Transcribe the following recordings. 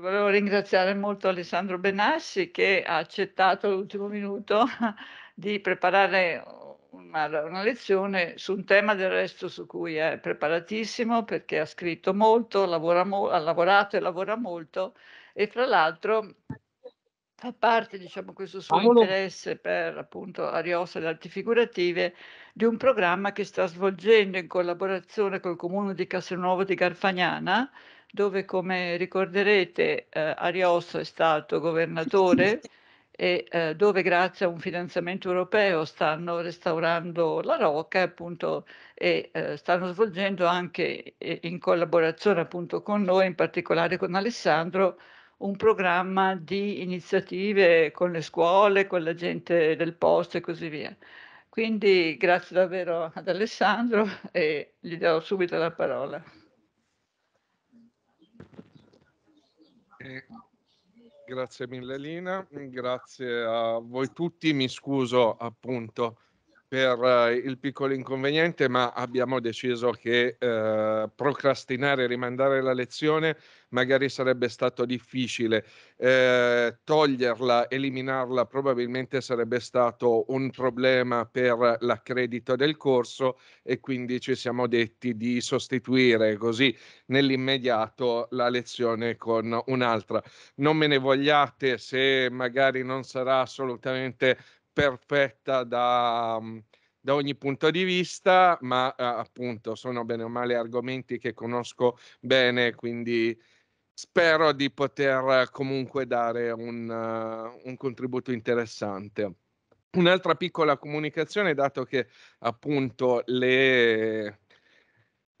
volevo ringraziare molto Alessandro Benassi che ha accettato all'ultimo minuto di preparare una, una, lezione su un tema del resto su cui è preparatissimo perché ha scritto molto, lavora mo- ha lavorato e lavora molto e fra l'altro fa parte diciamo, questo suo interesse per appunto Ariosa e le arti figurative, di un programma che sta svolgendo in collaborazione col comune di Castelnuovo di Garfagnana dove come ricorderete eh, Ariosto è stato governatore e eh, dove grazie a un finanziamento europeo stanno restaurando la rocca appunto, e eh, stanno svolgendo anche eh, in collaborazione appunto, con noi, in particolare con Alessandro, un programma di iniziative con le scuole, con la gente del posto e così via. Quindi grazie davvero ad Alessandro e gli do subito la parola. grazie mille Lina, grazie a voi tutti, mi scuso appunto per eh, il piccolo inconveniente, ma abbiamo deciso che eh, procrastinare e rimandare la lezione magari sarebbe stato difficile. Eh, toglierla, eliminarla probabilmente sarebbe stato un problema per l'accredito del corso e quindi ci siamo detti di sostituire così nell'immediato la lezione con un'altra. Non me ne vogliate se magari non sarà assolutamente perfetta da, mhmm, da ogni punto di vista, ma eh, appunto sono bene o male argomenti che conosco bene, quindi spero di poter comunque dare un, uh, un contributo interessante. Un'altra piccola comunicazione, dato che appunto le,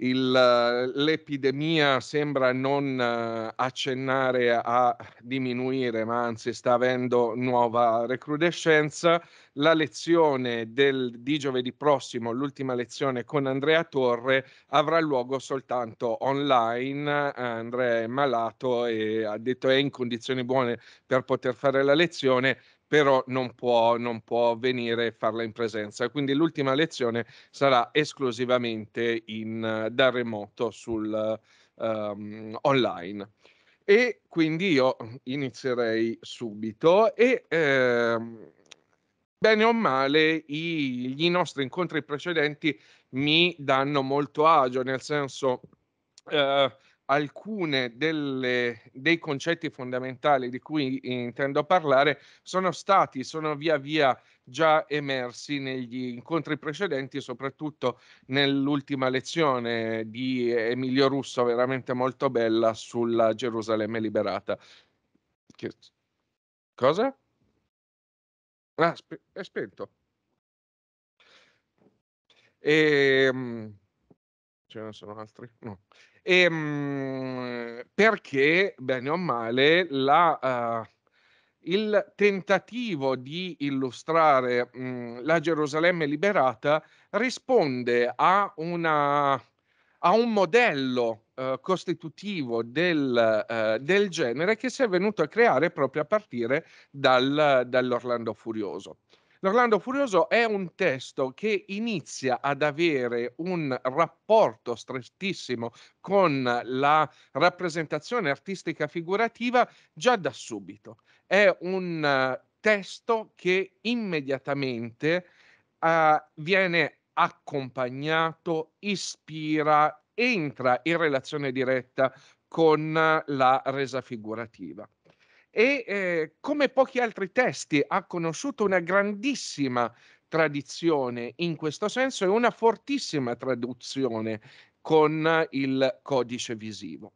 il, eh, l'epidemia sembra non eh, accennare a diminuire, ma anzi sta avendo nuova recrudescenza. La lezione del, di giovedì prossimo, l'ultima lezione con Andrea Torre, avrà luogo soltanto online. Eh, Andrea è malato e ha detto è in condizioni buone per poter fare la lezione, però non può, non può venire e farla in presenza. Quindi l'ultima lezione sarà esclusivamente in, da remoto sul, um, online. E quindi io inizierei subito e ehm, bene o male i, i nostri incontri precedenti mi danno molto agio, nel senso... Eh, alcune delle, dei concetti fondamentali di cui eh, intendo parlare sono stati, sono via via già emersi negli incontri precedenti, soprattutto nell'ultima lezione di Emilio Russo, veramente molto bella, sulla Gerusalemme liberata. Che... Cosa? Ah, spe- è spento. E, ehm, ce ne sono altri? No. E, ehm, mh, perché, bene o male, la, uh, il tentativo di illustrare mh, mm, la Gerusalemme liberata risponde a, una, a un modello eh, costitutivo del, uh, del, genere che si è venuto a creare proprio a partire dal, dall'Orlando Furioso. L'Orlando Furioso è un testo che inizia ad avere un rapporto strettissimo con la rappresentazione artistica figurativa già da subito. È un eh, testo che immediatamente uh, viene accompagnato, ispira, entra in relazione diretta con la resa figurativa e eh, come pochi altri testi ha conosciuto una grandissima tradizione in questo senso e una fortissima traduzione con il codice visivo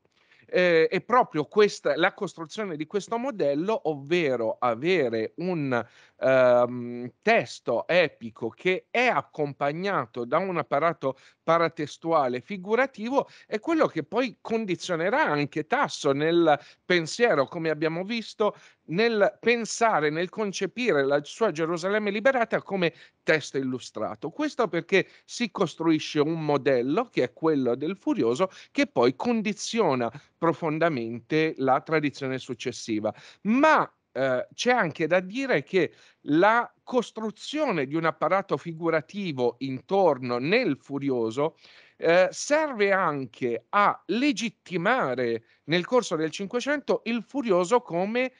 eh, è proprio questa, la costruzione di questo modello, ovvero avere un ehm, testo epico che è accompagnato da un apparato paratestuale figurativo, è quello che poi condizionerà anche Tasso nel pensiero, come abbiamo visto, nel pensare, nel concepire la sua Gerusalemme liberata come testo illustrato. Questo perché si costruisce un modello che è quello del Furioso che poi condiziona profondamente la tradizione successiva. Ma eh, c'è anche da dire che la costruzione di un apparato figurativo intorno nel Furioso eh, serve anche a legittimare nel corso del Cinquecento il Furioso come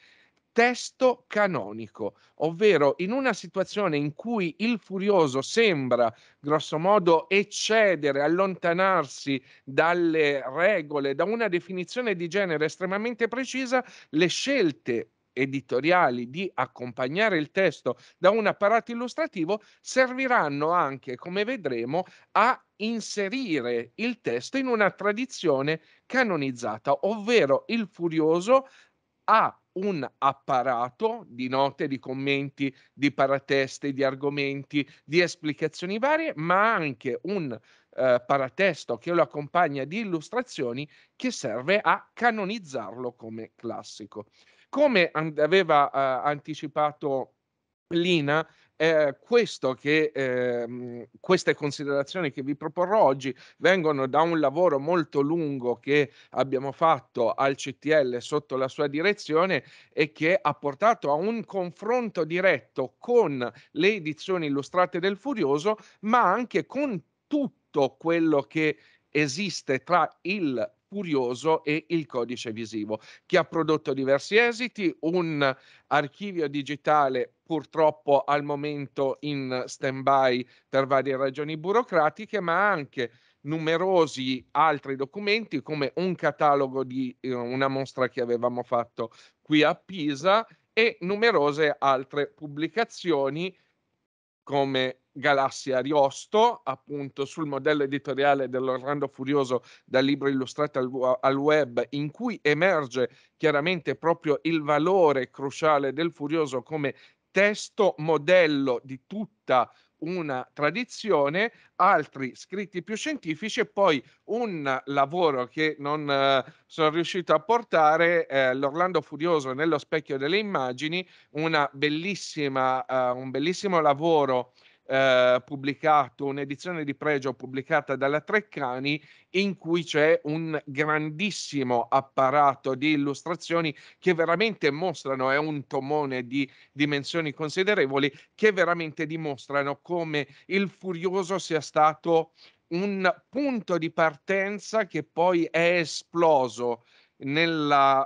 testo canonico, ovvero in una situazione in cui il furioso sembra grossomodo eccedere, allontanarsi dalle regole, da una definizione di genere estremamente precisa, le scelte editoriali di accompagnare il testo da un apparato illustrativo serviranno anche, come vedremo, a inserire il testo in una tradizione canonizzata, ovvero il furioso ha un apparato di note, di commenti, di paratesti, di argomenti, di esplicazioni varie, ma anche un eh, paratesto che lo accompagna di illustrazioni che serve a canonizzarlo come classico. Come an- aveva eh, anticipato Lina, eh, questo che eh, queste considerazioni che vi proporrò oggi vengono da un lavoro molto lungo che abbiamo fatto al CTL sotto la sua direzione e che ha portato a un confronto diretto con le edizioni illustrate del Furioso, ma anche con tutto quello che esiste tra il Curioso e Il codice visivo, che ha prodotto diversi esiti, un archivio digitale purtroppo al momento in stand-by per varie ragioni burocratiche, ma anche numerosi altri documenti come un catalogo di eh, una mostra che avevamo fatto qui a Pisa e numerose altre pubblicazioni come Galassia Ariosto, appunto sul modello editoriale dell'Orlando Furioso dal libro illustrato al, al, web, in cui emerge chiaramente proprio il valore cruciale del Furioso come testo modello di tutta una tradizione, altri scritti più scientifici e poi un lavoro che non eh, sono riuscito a portare, eh, l'Orlando Furioso nello specchio delle immagini, una bellissima, eh, un bellissimo lavoro eh, pubblicato, un'edizione di pregio pubblicata dalla Treccani in cui c'è un grandissimo apparato di illustrazioni che veramente mostrano, è un tomone di dimensioni considerevoli, che veramente dimostrano come il Furioso sia stato un punto di partenza che poi è esploso nella,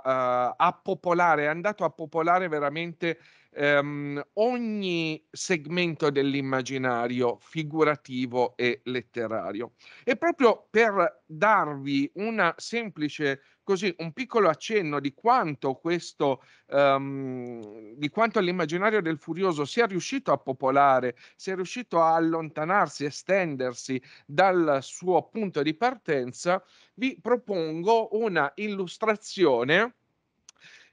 uh, a popolare, è andato a popolare veramente ehm, ogni segmento dell'immaginario figurativo e letterario. E proprio per darvi una semplice così un piccolo accenno di quanto questo um, di quanto l'immaginario del furioso sia riuscito a popolare, sia riuscito a allontanarsi, estendersi dal suo punto di partenza, vi propongo una illustrazione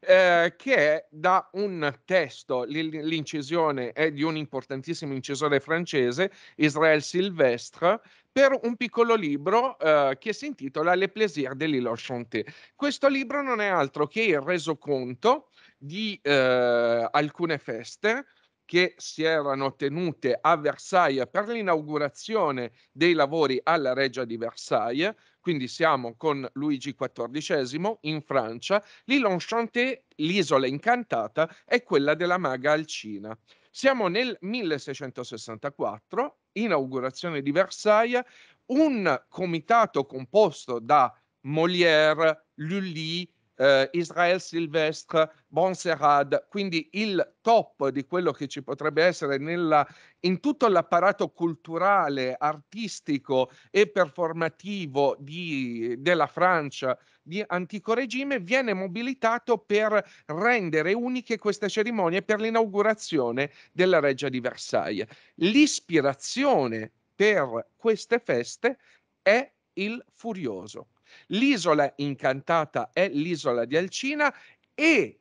eh, che da un testo, l'incisione è di un importantissimo incisore francese, Israel Silvestre, per un piccolo libro eh, che si intitola Le plaisir de l'île enchantée. Questo libro non è altro che il resoconto di eh, alcune feste che si erano tenute a Versailles per l'inaugurazione dei lavori alla Regia di Versailles, quindi siamo con Luigi XIV in Francia, l'Île Enchantée, l'isola incantata, è quella della maga Alcina. Siamo nel 1664, inaugurazione di Versailles, un comitato composto da Molière, Lully, eh, Israel Silvestre, Bonserad, quindi il top di quello che ci potrebbe essere nella, in tutto l'apparato culturale, artistico e performativo di, della Francia di antico regime viene mobilitato per rendere uniche queste cerimonie per l'inaugurazione della Reggia di Versailles. L'ispirazione per queste feste è il Furioso L'isola incantata è l'isola di Alcina e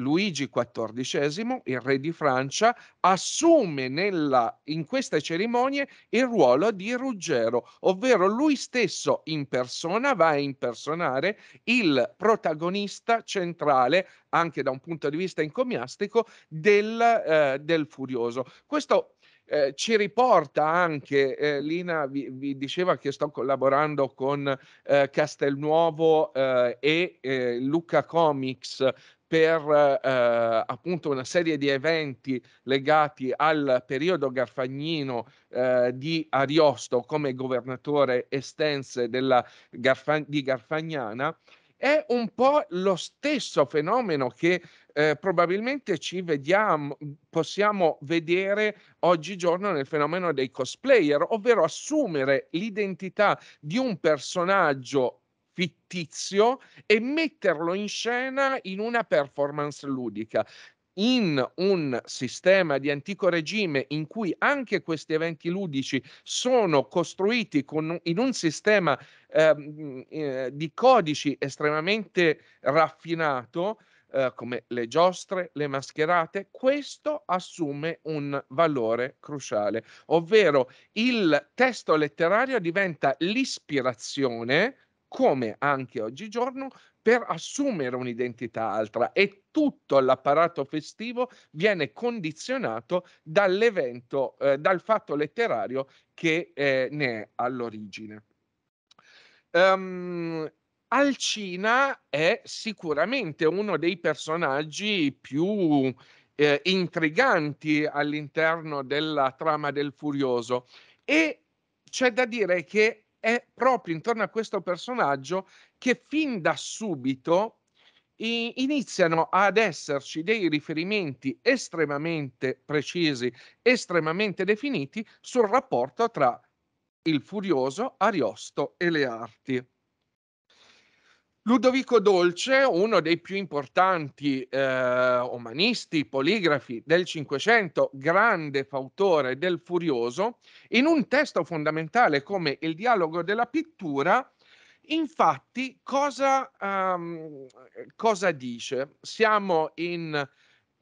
Luigi XIV, il re di Francia, assume nella, in queste cerimonie il ruolo di Ruggero, ovvero lui stesso in persona va a impersonare il protagonista centrale, anche da un punto di vista encomiastico, del, eh, del Furioso. Questo eh, ci riporta anche, eh, Lina vi, vi, diceva che sto collaborando con eh, Castelnuovo eh, e eh, Luca Comics per eh, appunto una serie di eventi legati al periodo garfagnino eh, di Ariosto come governatore estense della Garfa- di Garfagnana. È un po' lo stesso fenomeno che eh, probabilmente ci vediamo, possiamo vedere oggigiorno nel fenomeno dei cosplayer, ovvero assumere l'identità di un personaggio fittizio e metterlo in scena in una performance ludica in un sistema di antico regime in cui anche questi eventi ludici sono costruiti con, in un sistema ehm, mm, eh, di codici estremamente raffinato, eh, come le giostre, le mascherate, questo assume un valore cruciale, ovvero il testo letterario diventa l'ispirazione, come anche oggigiorno, per assumere un'identità altra e tutto l'apparato festivo viene condizionato dall'evento, eh, dal fatto letterario che eh, ne è all'origine. Um, Alcina è sicuramente uno dei personaggi più eh, intriganti all'interno della trama del Furioso e c'è da dire che è proprio intorno a questo personaggio che fin da subito iniziano ad esserci dei riferimenti estremamente precisi, estremamente definiti sul rapporto tra il Furioso, Ariosto e le arti. Ludovico Dolce, uno dei più importanti eh, umanisti, poligrafi del Cinquecento, grande fautore del Furioso, in un testo fondamentale come Il dialogo della pittura, infatti cosa, um, cosa dice? Siamo in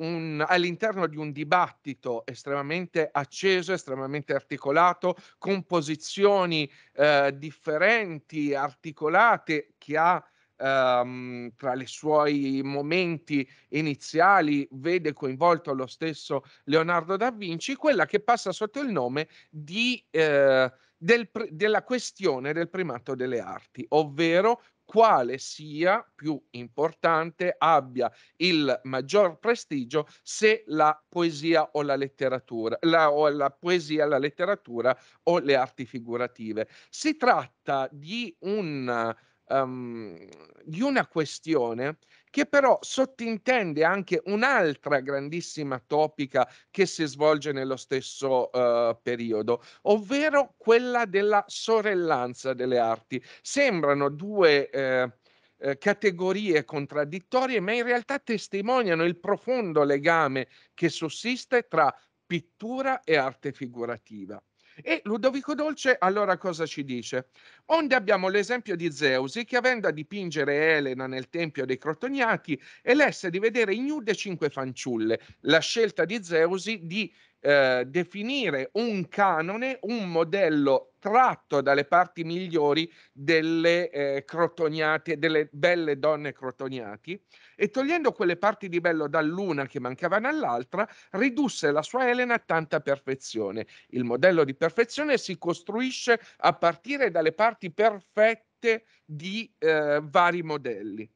un, all'interno di un dibattito estremamente acceso, estremamente articolato, con posizioni eh, differenti, articolate, che ha ehm, tra i suoi momenti iniziali vede coinvolto lo stesso Leonardo da Vinci, quella che passa sotto il nome di, eh, del, della questione del primato delle arti, ovvero quale sia più importante, abbia il maggior prestigio se la poesia o la letteratura, la, o la poesia, la letteratura o le arti figurative. Si tratta di un um, di una questione che però sottintende anche un'altra grandissima topica che si svolge nello stesso uh, periodo, ovvero quella della sorellanza delle arti. Sembrano due eh, eh, categorie contraddittorie, ma in realtà testimoniano il profondo legame che sussiste tra pittura e arte figurativa. E Ludovico Dolce allora cosa ci dice? Onde abbiamo l'esempio di Zeusi che avendo a dipingere Elena nel tempio dei Crotoniati elesse di vedere ignude cinque fanciulle, la scelta di Zeusi di eh, definire un canone, un modello tratto dalle parti migliori delle eh, crotoniate, delle belle donne crotoniati e togliendo quelle parti di bello dall'una che mancavano all'altra, ridusse la sua Elena a tanta perfezione. Il modello di perfezione si costruisce a partire dalle parti perfette di eh, vari modelli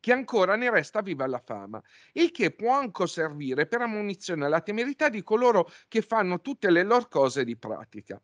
che ancora ne resta viva la fama, il che può anche servire per ammunizione alla temerità di coloro che fanno tutte le loro cose di pratica.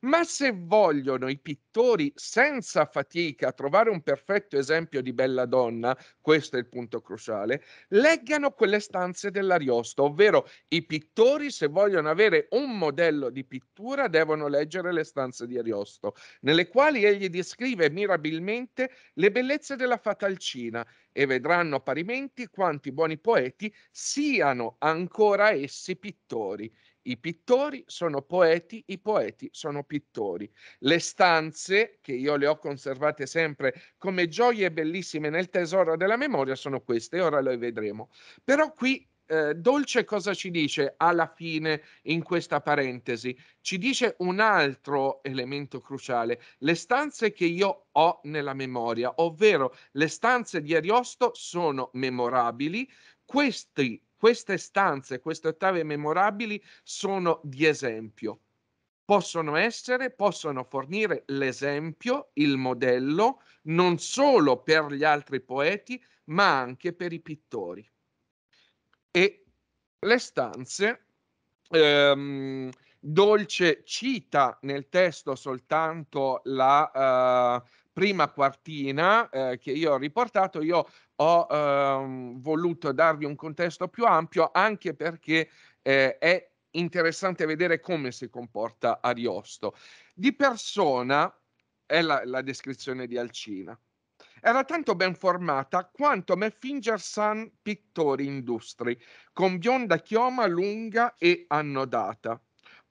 Ma se vogliono i pittori senza fatica trovare un perfetto esempio di bella donna, questo è il punto cruciale, leggano quelle stanze dell'Ariosto, ovvero i pittori se vogliono avere un modello di pittura devono leggere le stanze di Ariosto, nelle quali egli descrive mirabilmente le bellezze della Fatalcina e vedranno parimenti quanti buoni poeti siano ancora essi pittori. I pittori sono poeti, i poeti sono pittori. Le stanze, che io le ho conservate sempre come gioie bellissime nel tesoro della memoria, sono queste, ora le vedremo. Però qui eh, Dolce cosa ci dice alla fine in questa parentesi? Ci dice un altro elemento cruciale, le stanze che io ho nella memoria, ovvero le stanze di Ariosto sono memorabili, questi queste stanze, queste ottave memorabili sono di esempio. Possono essere, possono fornire l'esempio, il modello, non solo per gli altri poeti, ma anche per i pittori. E le stanze, ehm, Dolce cita nel testo soltanto la... Eh, prima quartina eh, che io ho riportato, io ho ehm, voluto darvi un contesto più ampio anche perché eh, è interessante vedere come si comporta Ariosto. Di persona è la, la descrizione di Alcina. Era tanto ben formata quanto San Pittori Industri, con bionda chioma lunga e annodata.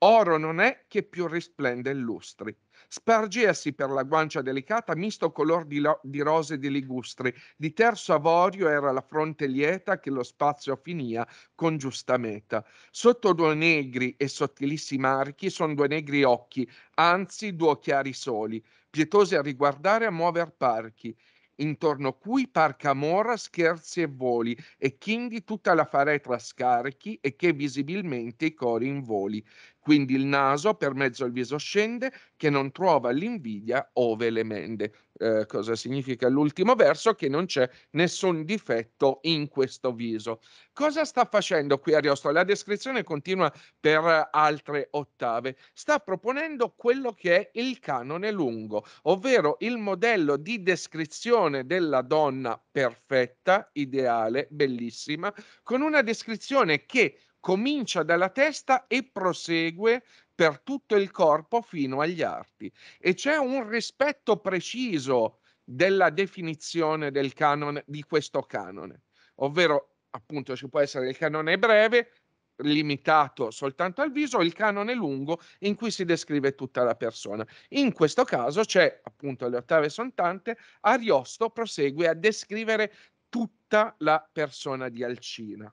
Oro non è che più risplende lustri. Spargersi per la guancia delicata, misto color di, lo, di rose e di ligustri, di terzo avorio era la fronte lieta che lo spazio finia con giusta meta. Sotto due negri e sottilissimi archi sono due negri occhi, anzi due chiari soli, pietosi a riguardare e a muover parchi intorno cui par mora scherzi e voli, e chindi tutta la faretra scarichi e che visibilmente i cori involi. Quindi il naso per mezzo al viso scende, che non trova l'invidia ove le mende. Eh, cosa significa l'ultimo verso, che non c'è nessun difetto in questo viso. Cosa sta facendo qui Ariosto? La descrizione continua per altre ottave. Sta proponendo quello che è il canone lungo, ovvero il modello di descrizione della donna perfetta, ideale, bellissima, con una descrizione che comincia dalla testa e prosegue per tutto il corpo fino agli arti e c'è un rispetto preciso della definizione del canone, di questo canone, ovvero appunto ci può essere il canone breve limitato soltanto al viso, o il canone lungo in cui si descrive tutta la persona. In questo caso c'è appunto le ottave sontante, Ariosto prosegue a descrivere tutta la persona di Alcina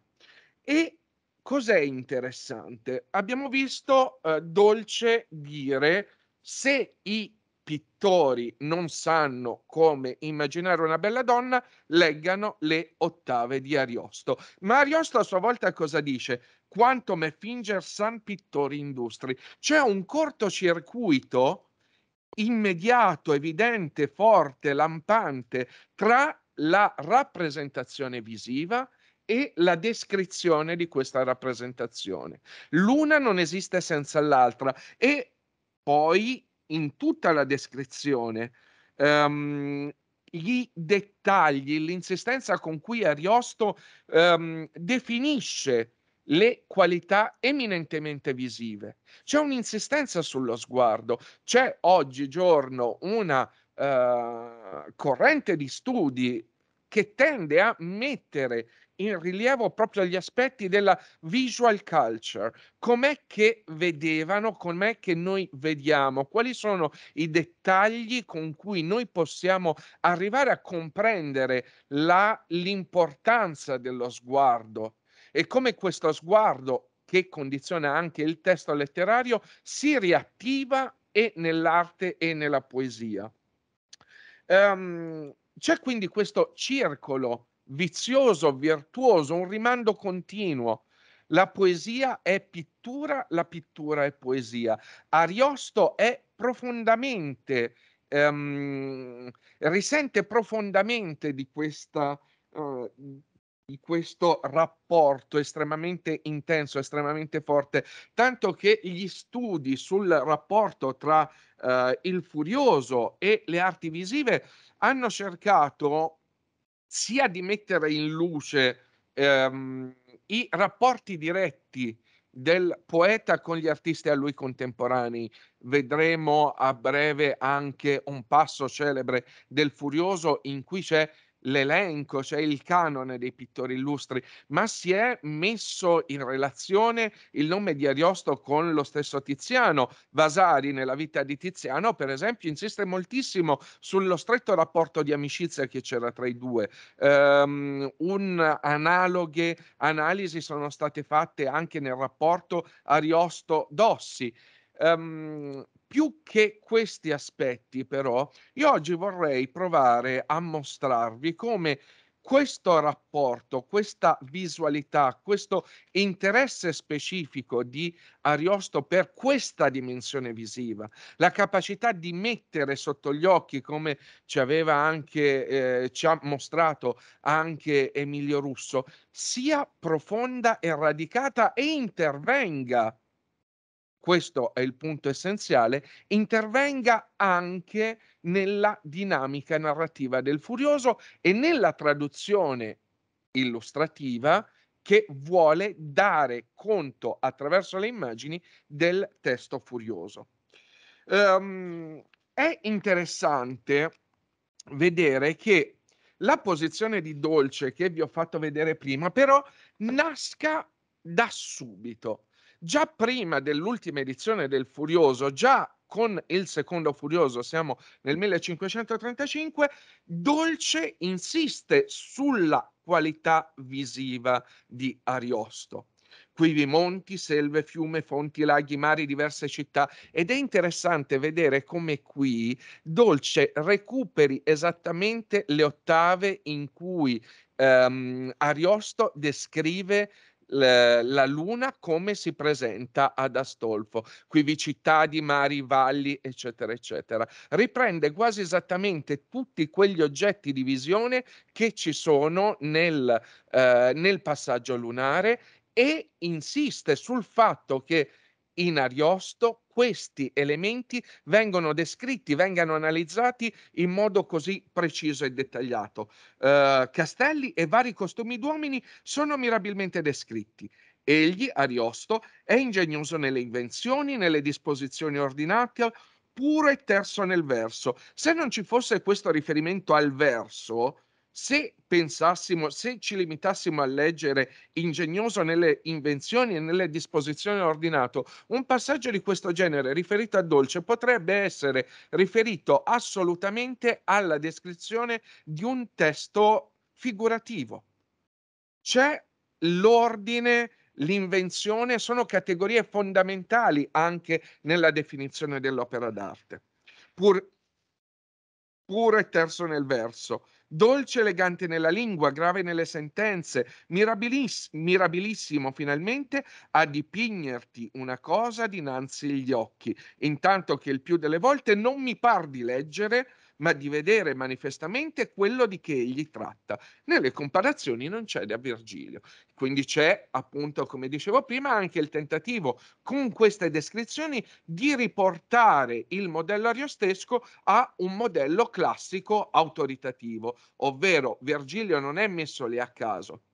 e cos'è interessante? Abbiamo visto eh, Dolce dire se i pittori non sanno come immaginare una bella donna, leggano le ottave di Ariosto. Ma Ariosto a sua volta cosa dice? Quanto me finger san pittori industri. C'è un cortocircuito immediato, evidente, forte, lampante tra la rappresentazione visiva e e la descrizione di questa rappresentazione. L'una non esiste senza l'altra e poi in tutta la descrizione um, i dettagli, l'insistenza con cui Ariosto um, definisce le qualità eminentemente visive. C'è un'insistenza sullo sguardo, c'è oggigiorno una uh, corrente di studi che tende a mettere in rilievo proprio gli aspetti della visual culture, com'è che vedevano, com'è che noi vediamo, quali sono i dettagli con cui noi possiamo arrivare a comprendere la, l'importanza dello sguardo e come questo sguardo che condiziona anche il testo letterario si riattiva e nell'arte e nella poesia. Um, c'è quindi questo circolo vizioso, virtuoso, un rimando continuo. La poesia è pittura, la pittura è poesia. Ariosto è profondamente, ehm, risente profondamente di, questa, eh, di questo rapporto estremamente intenso, estremamente forte, tanto che gli studi sul rapporto tra eh, il furioso e le arti visive hanno cercato sia di mettere in luce ehm, i rapporti diretti del poeta con gli artisti a lui contemporanei. Vedremo a breve anche un passo celebre del Furioso in cui c'è l'elenco, cioè il canone dei pittori illustri, ma si è messo in relazione il nome di Ariosto con lo stesso Tiziano. Vasari nella vita di Tiziano, per esempio, insiste moltissimo sullo stretto rapporto di amicizia che c'era tra i due. Um, un analoghe analisi sono state fatte anche nel rapporto Ariosto-Dossi. Um, più che questi aspetti, però, io oggi vorrei provare a mostrarvi come questo rapporto, questa visualità, questo interesse specifico di Ariosto per questa dimensione visiva, la capacità di mettere sotto gli occhi, come ci aveva anche, eh, ci ha mostrato anche Emilio Russo, sia profonda e radicata e intervenga questo è il punto essenziale, intervenga anche nella dinamica narrativa del Furioso e nella traduzione illustrativa che vuole dare conto attraverso le immagini del testo Furioso. Um, è interessante vedere che la posizione di Dolce che vi ho fatto vedere prima, però, nasca da subito. Già prima dell'ultima edizione del Furioso, già con il secondo Furioso, siamo nel 1535, Dolce insiste sulla qualità visiva di Ariosto. Quivi monti, selve, fiume, fonti, laghi, mari, diverse città ed è interessante vedere come qui Dolce recuperi esattamente le ottave in cui ehm, Ariosto descrive la, la Luna come si presenta ad Astolfo, città di mari, valli, eccetera, eccetera. Riprende quasi esattamente tutti quegli oggetti di visione che ci sono nel, eh, nel passaggio lunare e insiste sul fatto che in Ariosto questi elementi vengono descritti, vengano analizzati in modo così preciso e dettagliato. Eh, castelli e vari costumi d'uomini sono mirabilmente descritti. Egli, Ariosto, è ingegnoso nelle invenzioni, nelle disposizioni ordinate, puro e terso nel verso. Se non ci fosse questo riferimento al verso, se pensassimo, se ci limitassimo a leggere ingegnoso nelle invenzioni e nelle disposizioni ordinato, un passaggio di questo genere riferito a dolce potrebbe essere riferito assolutamente alla descrizione di un testo figurativo. C'è l'ordine l'invenzione sono categorie fondamentali anche nella definizione dell'opera d'arte. Pur, pure terzo nel verso, dolce elegante nella lingua, grave nelle sentenze, mirabiliss- mirabilissimo finalmente a dipingerti una cosa dinanzi agli occhi, intanto che il più delle volte non mi par di leggere ma di vedere manifestamente quello di che egli tratta. Nelle comparazioni non c'è da Virgilio. Quindi c'è, appunto, come dicevo prima, anche il tentativo con queste descrizioni di riportare il modello ariostesco a un modello classico autoritativo, ovvero Virgilio non è messo lì a caso,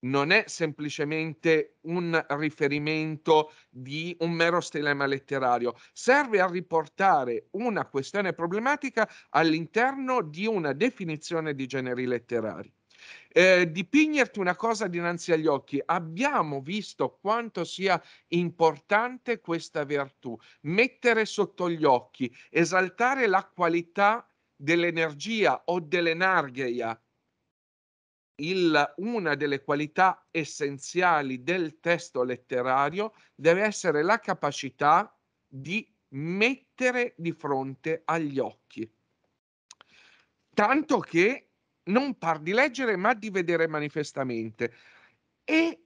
non è semplicemente un riferimento di un mero stilema letterario, serve a riportare una questione problematica all'interno di una definizione di generi letterari. Eh, dipingerti una cosa dinanzi agli occhi. Abbiamo visto quanto sia importante questa virtù, mettere sotto gli occhi, esaltare la qualità dell'energia o dell'energia il, una delle qualità essenziali del testo letterario deve essere la capacità di mettere di fronte agli occhi. Tanto che non par di leggere, ma di vedere manifestamente. E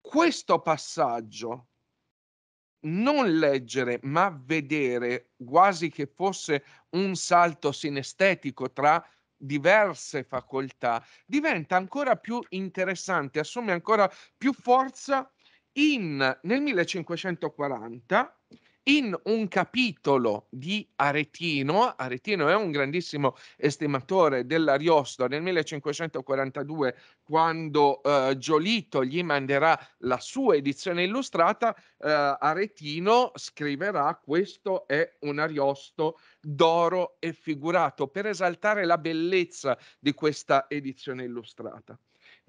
questo passaggio, non leggere, ma vedere, quasi che fosse un salto sinestetico tra diverse facoltà, diventa ancora più interessante, assume ancora più forza in, nel 1540 in un capitolo di Aretino. Aretino è un grandissimo estimatore dell'Ariosto nel 1542 quando eh, Giolito gli manderà la sua edizione illustrata, eh, Aretino scriverà questo è un Ariosto d'oro e figurato per esaltare la bellezza di questa edizione illustrata.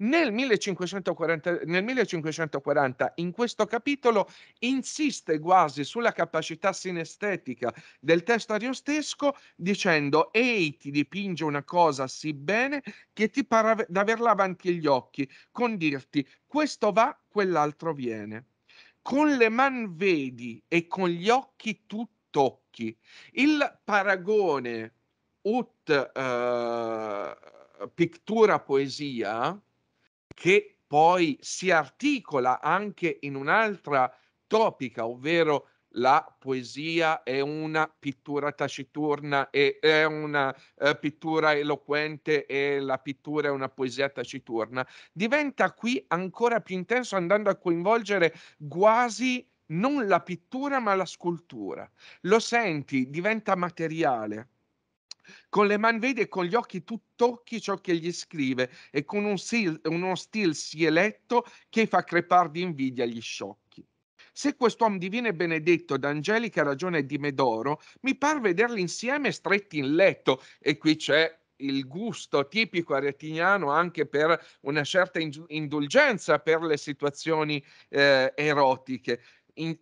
Nel 1540, nel 1540, in questo capitolo insiste quasi sulla capacità sinestetica del testo ariostesco dicendo ehi ti dipinge una cosa sì bene che ti pare d'averla avanti gli occhi con dirti questo va, quell'altro viene. Con le man vedi e con gli occhi tu tocchi. Il paragone ut eh, pittura poesia che poi si articola anche in un'altra topica, ovvero la poesia è una pittura taciturna e è una eh, pittura eloquente e la pittura è una poesia taciturna, diventa qui ancora più intenso andando a coinvolgere quasi non la pittura ma la scultura. Lo senti, diventa materiale. Con le mani vede e con gli occhi tu tocchi ciò che gli scrive e con un stil, uno stil sieletto che fa crepar di invidia gli sciocchi. Se quest'uomo diviene benedetto d'angelica ragione di Medoro, mi par vederli insieme stretti in letto, e qui c'è il gusto tipico aretiniano anche per una certa indulgenza per le situazioni eh, erotiche in,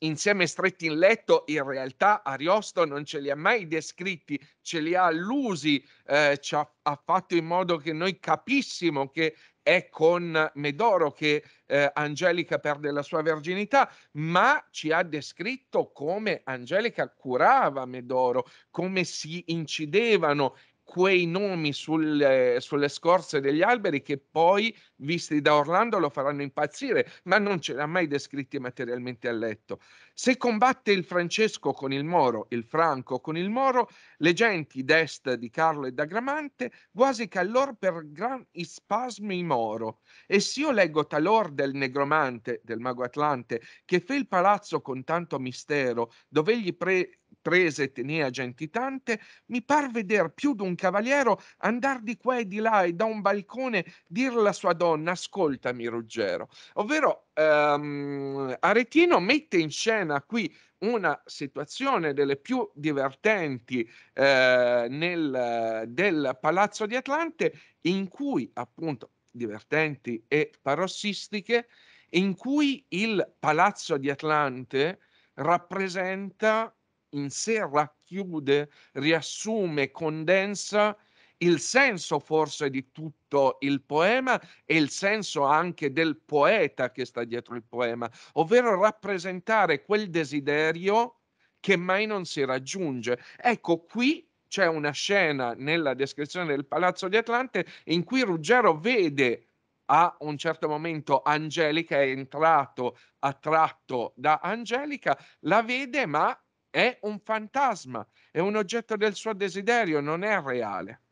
insieme stretti in letto, in realtà Ariosto non ce li ha mai descritti, ce li ha allusi, eh, ci ha, ha, fatto in modo che noi capissimo che è con Medoro che eh, Angelica perde la sua verginità, ma ci ha descritto come Angelica curava Medoro, come si incidevano quei nomi sul, sulle scorze degli alberi che poi, visti da Orlando, lo faranno impazzire, ma non ce l'ha mai descritti materialmente a letto. Se combatte il Francesco con il Moro, il Franco con il Moro, le genti d'est di Carlo e da Gramante, quasi calor per gran spasmi Moro. E se io leggo talor del negromante, del mago Atlante, che fe il palazzo con tanto mistero, dove egli pre prese tenea gente tante, mi par veder più d'un cavaliero andar di qua e di là e da un balcone dir la sua donna ascoltami Ruggero. Ovvero ehm, Aretino mette in scena qui una situazione delle più divertenti eh, nel, del Palazzo di Atlante in cui appunto divertenti e parossistiche in cui il Palazzo di Atlante rappresenta in sé racchiude, riassume, condensa il senso forse di tutto il poema e il senso anche del poeta che sta dietro il poema, ovvero rappresentare quel desiderio che mai non si raggiunge. Ecco qui c'è una scena nella descrizione del Palazzo di Atlante in cui Ruggero vede a un certo momento Angelica, è entrato attratto da Angelica, la vede ma è un fantasma, è un oggetto del suo desiderio, non è reale.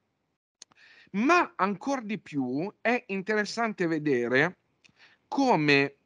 Ma ancora di più è interessante vedere come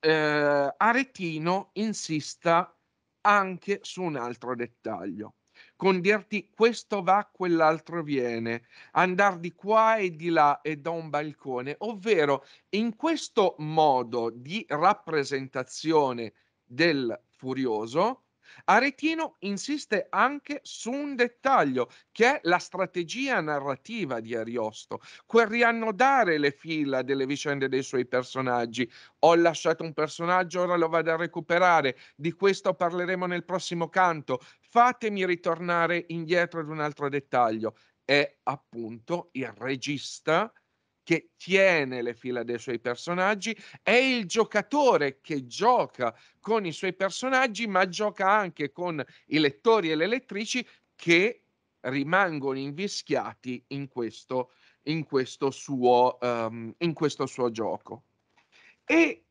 eh, Aretino insista anche su un altro dettaglio, con dirti questo va, quell'altro viene, andare di qua e di là e da un balcone, ovvero in questo modo di rappresentazione del furioso Aretino insiste anche su un dettaglio che è la strategia narrativa di Ariosto, quel riannodare le fila delle vicende dei suoi personaggi. Ho lasciato un personaggio, ora lo vado a recuperare, di questo parleremo nel prossimo canto. Fatemi ritornare indietro ad un altro dettaglio. È appunto il regista che tiene le fila dei suoi personaggi, è il giocatore che gioca con i suoi personaggi, ma gioca anche con i lettori e le lettrici che rimangono invischiati in questo, in questo, suo, um, in questo suo gioco. E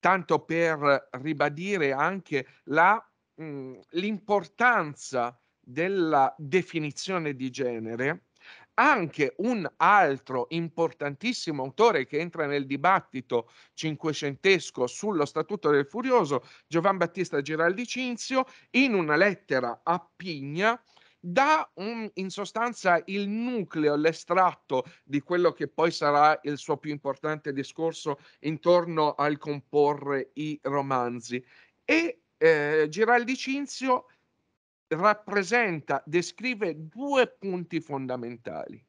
tanto per ribadire anche la, mh, mhmm, l'importanza della definizione di genere, anche un altro importantissimo autore che entra nel dibattito cinquecentesco sullo Statuto del Furioso, Giovan Battista Giraldi Cinzio, in una lettera a Pigna dà un, in sostanza il nucleo, l'estratto di quello che poi sarà il suo più importante discorso intorno al comporre i romanzi. E eh, Giraldi Cinzio rappresenta, descrive due punti fondamentali.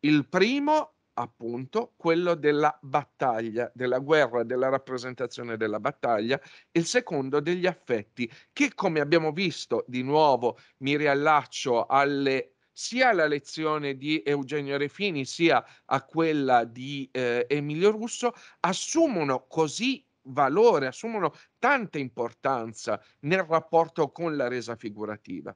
Il primo, appunto, quello della battaglia, della guerra, della rappresentazione della battaglia, il secondo degli affetti, che come abbiamo visto, di nuovo mi riallaccio alle sia la lezione di Eugenio Refini sia a quella di eh, Emilio Russo assumono così valore, assumono tanta importanza nel rapporto con la resa figurativa.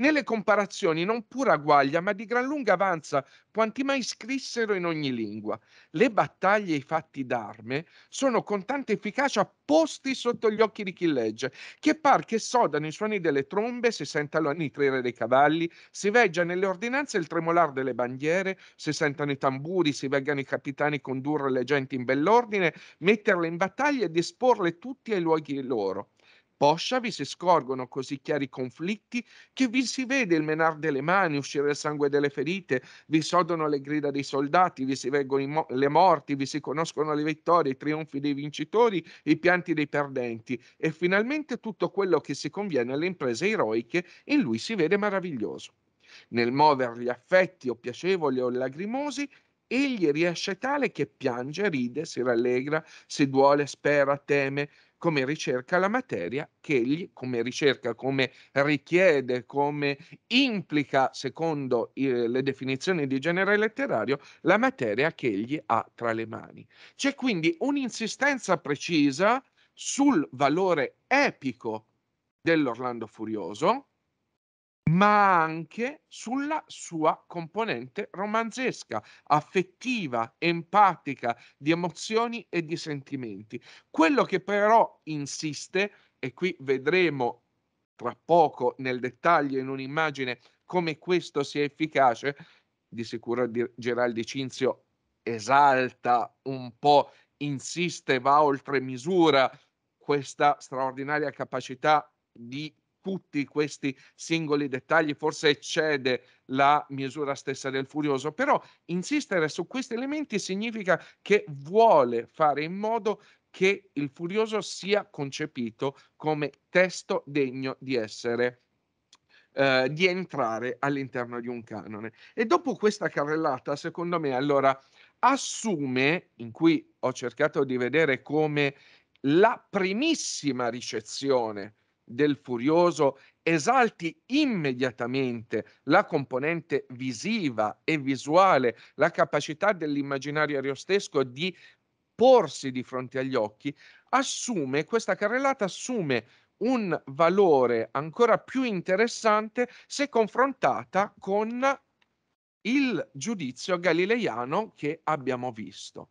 Nelle comparazioni non pura guaglia, ma di gran lunga avanza quanti mai scrissero in ogni lingua. Le battaglie e i fatti d'arme sono con tanta efficacia posti sotto gli occhi di chi legge, che par che sodano i suoni delle trombe, si sentano nitrire dei cavalli, si veggia nelle ordinanze il tremolar delle bandiere, si sentano i tamburi, si veggano i capitani condurre le genti in bell'ordine, metterle in battaglia e disporle tutti ai luoghi loro poscia vi si scorgono così chiari conflitti che vi si vede il menar delle mani, uscire il sangue delle ferite, vi sodono le grida dei soldati, vi si vengono mo- le morti, vi si conoscono le vittorie, i trionfi dei vincitori, i pianti dei perdenti e finalmente tutto quello che si conviene alle imprese eroiche in lui si vede meraviglioso. Nel muover gli affetti o piacevoli o lagrimosi, egli riesce tale che piange, ride, si rallegra, si duole, spera, teme, come ricerca la materia che egli come ricerca, come richiede, come implica, secondo eh, le definizioni di genere letterario, la materia che egli ha tra le mani. C'è quindi un'insistenza precisa sul valore epico dell'Orlando Furioso, ma anche sulla sua componente romanzesca, affettiva, empatica, di emozioni e di sentimenti. Quello che però insiste, e qui vedremo tra poco nel dettaglio in un'immagine come questo sia efficace, di sicuro Geraldi Cinzio esalta un po', insiste, va oltre misura questa straordinaria capacità di tutti questi singoli dettagli, forse eccede la misura stessa del Furioso, però insistere su questi elementi significa che vuole fare in modo che il Furioso sia concepito come testo degno di essere eh, di entrare all'interno di un canone. E dopo questa carrellata, secondo me, allora assume, in cui ho cercato di vedere come la primissima ricezione del Furioso esalti immediatamente la componente visiva e visuale, la capacità dell'immaginario ariostesco di porsi di fronte agli occhi, assume, questa carrellata assume un valore ancora più interessante se confrontata con il giudizio galileiano che abbiamo visto.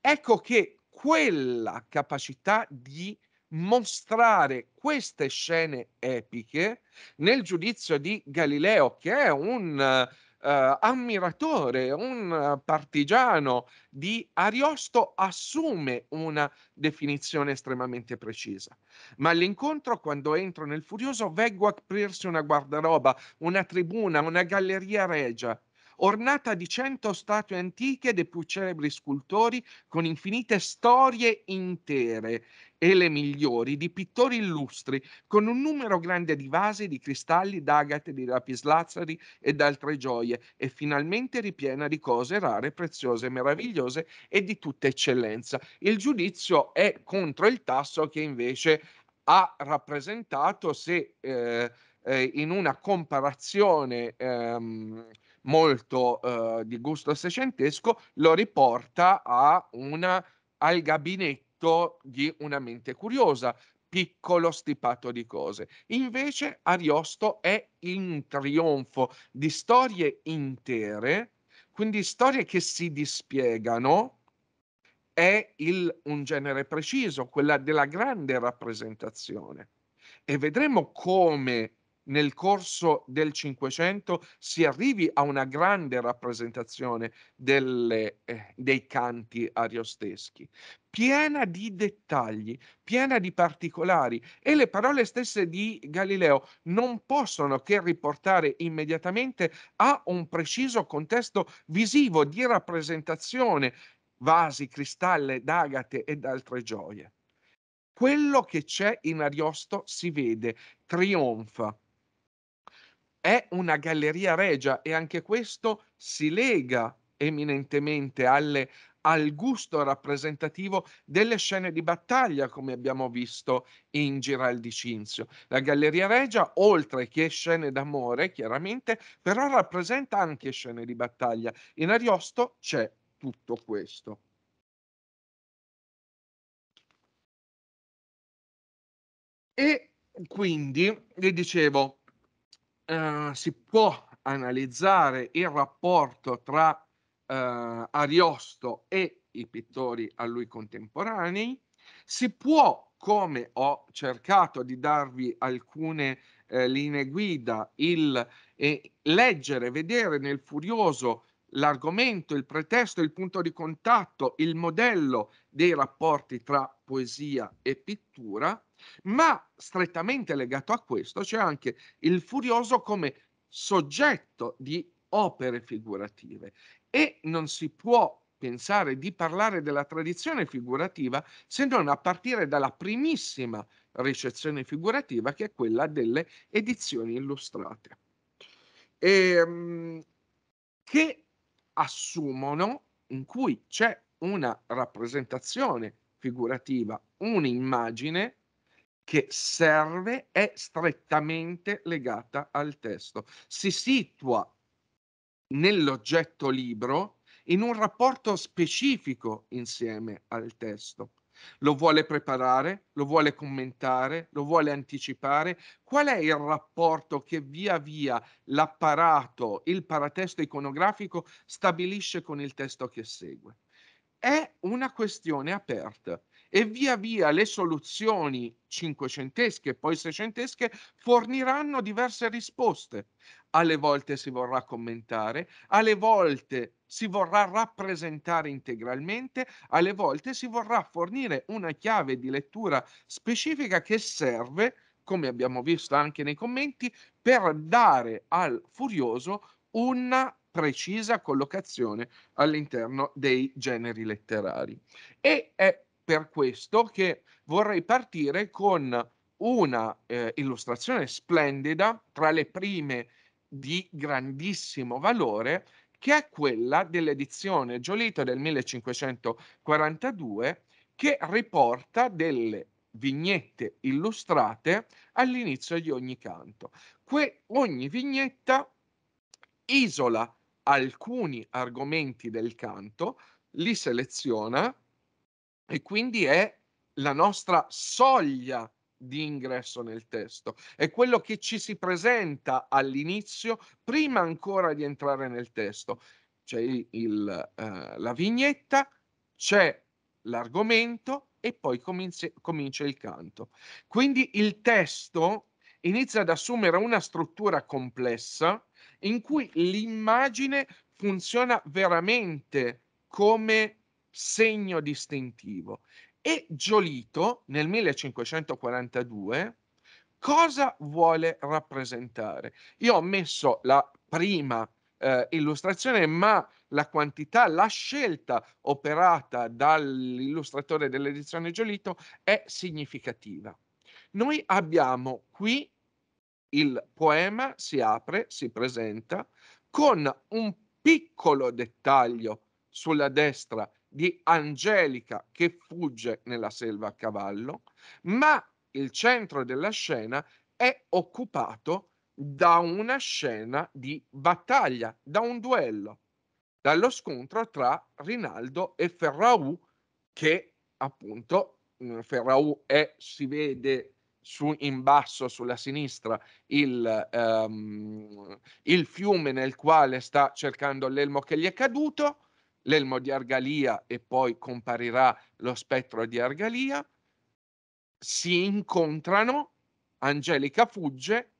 Ecco che quella capacità di mostrare queste scene epiche nel giudizio di Galileo, che è un Uh, ammiratore, un partigiano di Ariosto assume una definizione estremamente precisa. Ma all'incontro, quando entro nel Furioso, veggo aprirsi una guardaroba, una tribuna, una galleria regia, ornata di cento statue antiche dei più celebri scultori con infinite storie intere e le migliori di pittori illustri, con un numero grande di vasi, di cristalli, d'agate, di lapislazzari ed altre gioie, e finalmente ripiena di cose rare, preziose, meravigliose e di tutta eccellenza. Il giudizio è contro il tasso che invece ha rappresentato se eh, eh, in una comparazione ehm, molto eh, di gusto seicentesco lo riporta a una, al gabinetto frutto di una mente curiosa, piccolo stipato di cose. Invece Ariosto è in trionfo di storie intere, quindi storie che si dispiegano, è il, un genere preciso, quella della grande rappresentazione. E vedremo come nel corso del Cinquecento si arrivi a una grande rappresentazione delle, eh, dei canti ariosteschi, piena di dettagli, piena di particolari e le parole stesse di Galileo non possono che riportare immediatamente a un preciso contesto visivo di rappresentazione, vasi, cristalle, d'agate ed altre gioie quello che c'è in Ariosto si vede, trionfa, è una galleria regia e anche questo si lega eminentemente alle, al gusto rappresentativo delle scene di battaglia, come abbiamo visto in Giraldi Cinzio. La Galleria Regia, oltre che scene d'amore, chiaramente, però rappresenta anche scene di battaglia. In Ariosto c'è tutto questo. E quindi, vi dicevo, eh, si può analizzare il rapporto tra eh, Ariosto e i pittori a lui contemporanei, si può, come ho cercato di darvi alcune eh, linee guida, il, eh, leggere, vedere nel Furioso l'argomento, il pretesto, il punto di contatto, il modello dei rapporti tra poesia e pittura ma strettamente legato a questo c'è anche il Furioso come soggetto di opere figurative e non si può pensare di parlare della tradizione figurativa se non a partire dalla primissima ricezione figurativa che è quella delle edizioni illustrate, ehm, che assumono in cui c'è una rappresentazione figurativa, un'immagine che serve è strettamente legata al testo. Si situa nell'oggetto libro in un rapporto specifico insieme al testo. Lo vuole preparare, lo vuole commentare, lo vuole anticipare. Qual è il rapporto che via via l'apparato, il paratesto iconografico stabilisce con il testo che segue? È una questione aperta e via via le soluzioni cinquecentesche e poi seicentesche forniranno diverse risposte. Alle volte si vorrà commentare, alle volte si vorrà rappresentare integralmente, alle volte si vorrà fornire una chiave di lettura specifica che serve, come abbiamo visto anche nei commenti, per dare al furioso una precisa collocazione all'interno dei generi letterari. E è per questo che vorrei partire con una eh, illustrazione splendida tra le prime di grandissimo valore che è quella dell'edizione Giolito del 1542 che riporta delle vignette illustrate all'inizio di ogni canto. Que ogni vignetta isola alcuni argomenti del canto, li seleziona e quindi è la nostra soglia di ingresso nel testo, è quello che ci si presenta all'inizio prima ancora di entrare nel testo. C'è il, eh, la vignetta, c'è l'argomento e poi comincia, comincia il canto. Quindi il testo inizia ad assumere una struttura complessa in cui l'immagine funziona veramente come segno distintivo. E Giolito nel 1542 cosa vuole rappresentare? Io ho messo la prima eh, illustrazione, ma la quantità, la scelta operata dall'illustratore dell'edizione Giolito è significativa. Noi abbiamo qui il poema, si apre, si presenta con un piccolo dettaglio sulla destra di Angelica che fugge nella selva a cavallo, ma il centro della scena è occupato da una scena di battaglia, da un duello, dallo scontro tra Rinaldo e Ferraù, che appunto mm, Ferraù è, si vede su, in basso sulla sinistra il, um, il fiume nel quale sta cercando l'elmo che gli è caduto, l'elmo di Argalia e poi comparirà lo spettro di Argalia, si incontrano, Angelica fugge,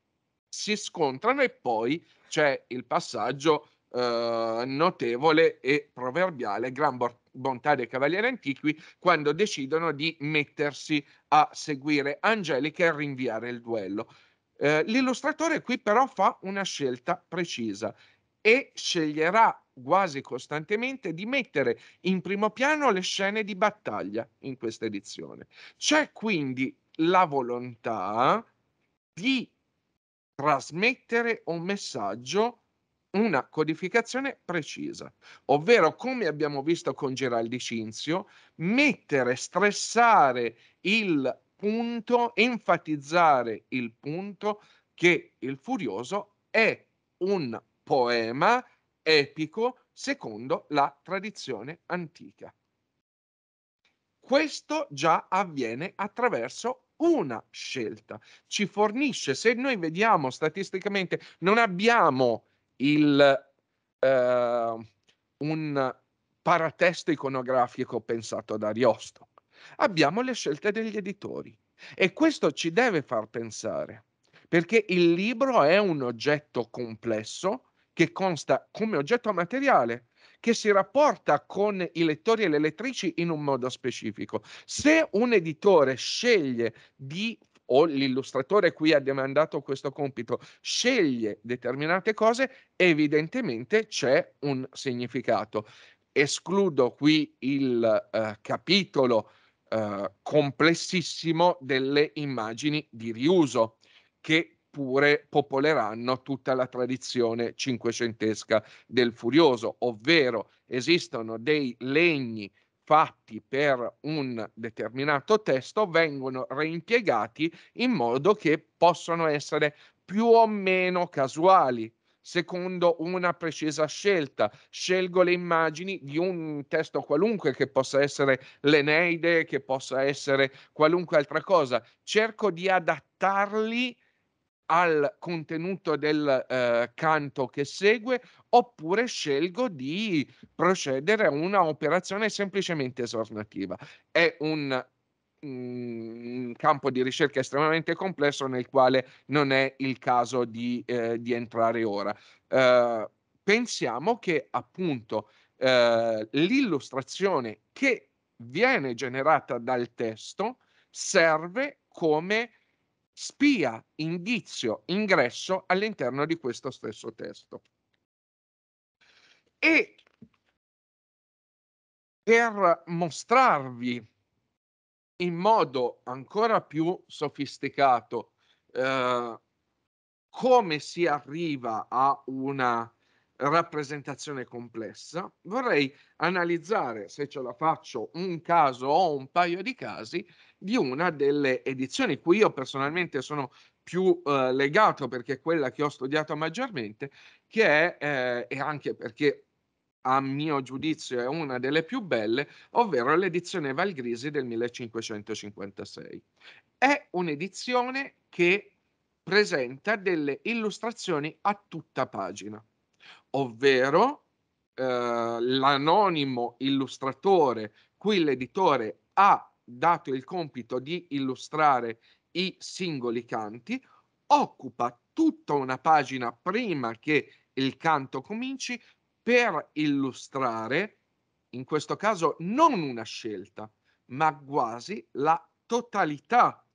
si scontrano e poi c'è il passaggio eh, notevole e proverbiale, gran bontà dei cavalieri antichi, quando decidono di mettersi a seguire Angelica e rinviare il duello. Eh, l'illustratore qui però fa una scelta precisa e sceglierà quasi costantemente di mettere in primo piano le scene di battaglia in questa edizione. C'è quindi la volontà di trasmettere un messaggio una codificazione precisa, ovvero come abbiamo visto con Geraldi Cinzio, mettere, stressare il punto, enfatizzare il punto che il furioso è un poema epico secondo la tradizione antica. Questo già avviene attraverso una scelta, ci fornisce, se noi vediamo statisticamente, non abbiamo il, eh, un paratesto iconografico pensato da Ariosto, abbiamo le scelte degli editori e questo ci deve far pensare, perché il libro è un oggetto complesso che consta come oggetto materiale che si rapporta con i lettori e le lettrici in un modo specifico. Se un editore sceglie di o l'illustratore qui ha demandato questo compito, sceglie determinate cose, evidentemente c'è un significato. Escludo qui il eh, capitolo eh, complessissimo delle immagini di riuso che oppure popoleranno tutta la tradizione cinquecentesca del Furioso, ovvero esistono dei legni fatti per un determinato testo vengono reimpiegati in modo che possono essere più o meno casuali, secondo una precisa scelta. Scelgo le immagini di un testo qualunque, che possa essere l'Eneide, che possa essere qualunque altra cosa. Cerco di adattarli al contenuto del eh, canto che segue oppure scelgo di procedere a una operazione semplicemente esornativa. È un mh, mm, campo di ricerca estremamente complesso nel quale non è il caso di, eh, di entrare ora. Eh, pensiamo che appunto eh, l'illustrazione che viene generata dal testo serve come spia, indizio, ingresso all'interno di questo stesso testo. E per mostrarvi in modo ancora più sofisticato eh, come si arriva a una rappresentazione complessa, vorrei analizzare, se ce la faccio, un caso o un paio di casi di una delle edizioni cui io personalmente sono più eh, legato perché è quella che ho studiato maggiormente, che è, eh, e anche perché a mio giudizio è una delle più belle, ovvero l'edizione Valgrisi del 1556. È un'edizione che presenta delle illustrazioni a tutta pagina ovvero eh, l'anonimo illustratore cui l'editore ha dato il compito di illustrare i singoli canti, occupa tutta una pagina prima che il canto cominci per illustrare, in questo caso non una scelta, ma quasi la totalità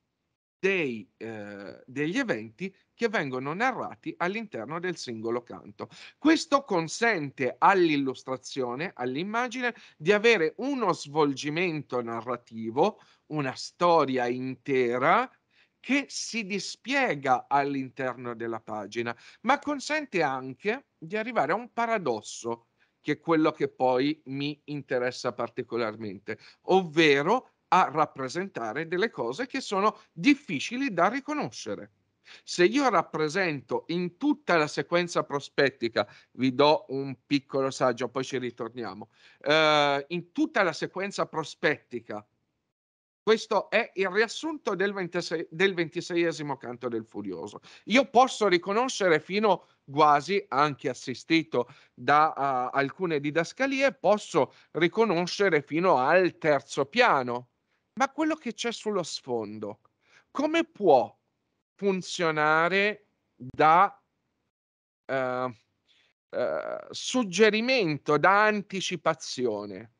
dei, eh, degli eventi che vengono narrati all'interno del singolo canto. Questo consente all'illustrazione, all'immagine, di avere uno svolgimento narrativo, una storia intera che si dispiega all'interno della pagina, ma consente anche di arrivare a un paradosso, che è quello che poi mi interessa particolarmente, ovvero a rappresentare delle cose che sono difficili da riconoscere. Se io rappresento in tutta la sequenza prospettica, vi do un piccolo saggio, poi ci ritorniamo, eh, in tutta la sequenza prospettica, questo è il riassunto del, 26, del 26 canto del Furioso. Io posso riconoscere fino quasi, anche assistito da uh, alcune didascalie, posso riconoscere fino al terzo piano, ma quello che c'è sullo sfondo. Come può funzionare da uh, uh, suggerimento, da anticipazione?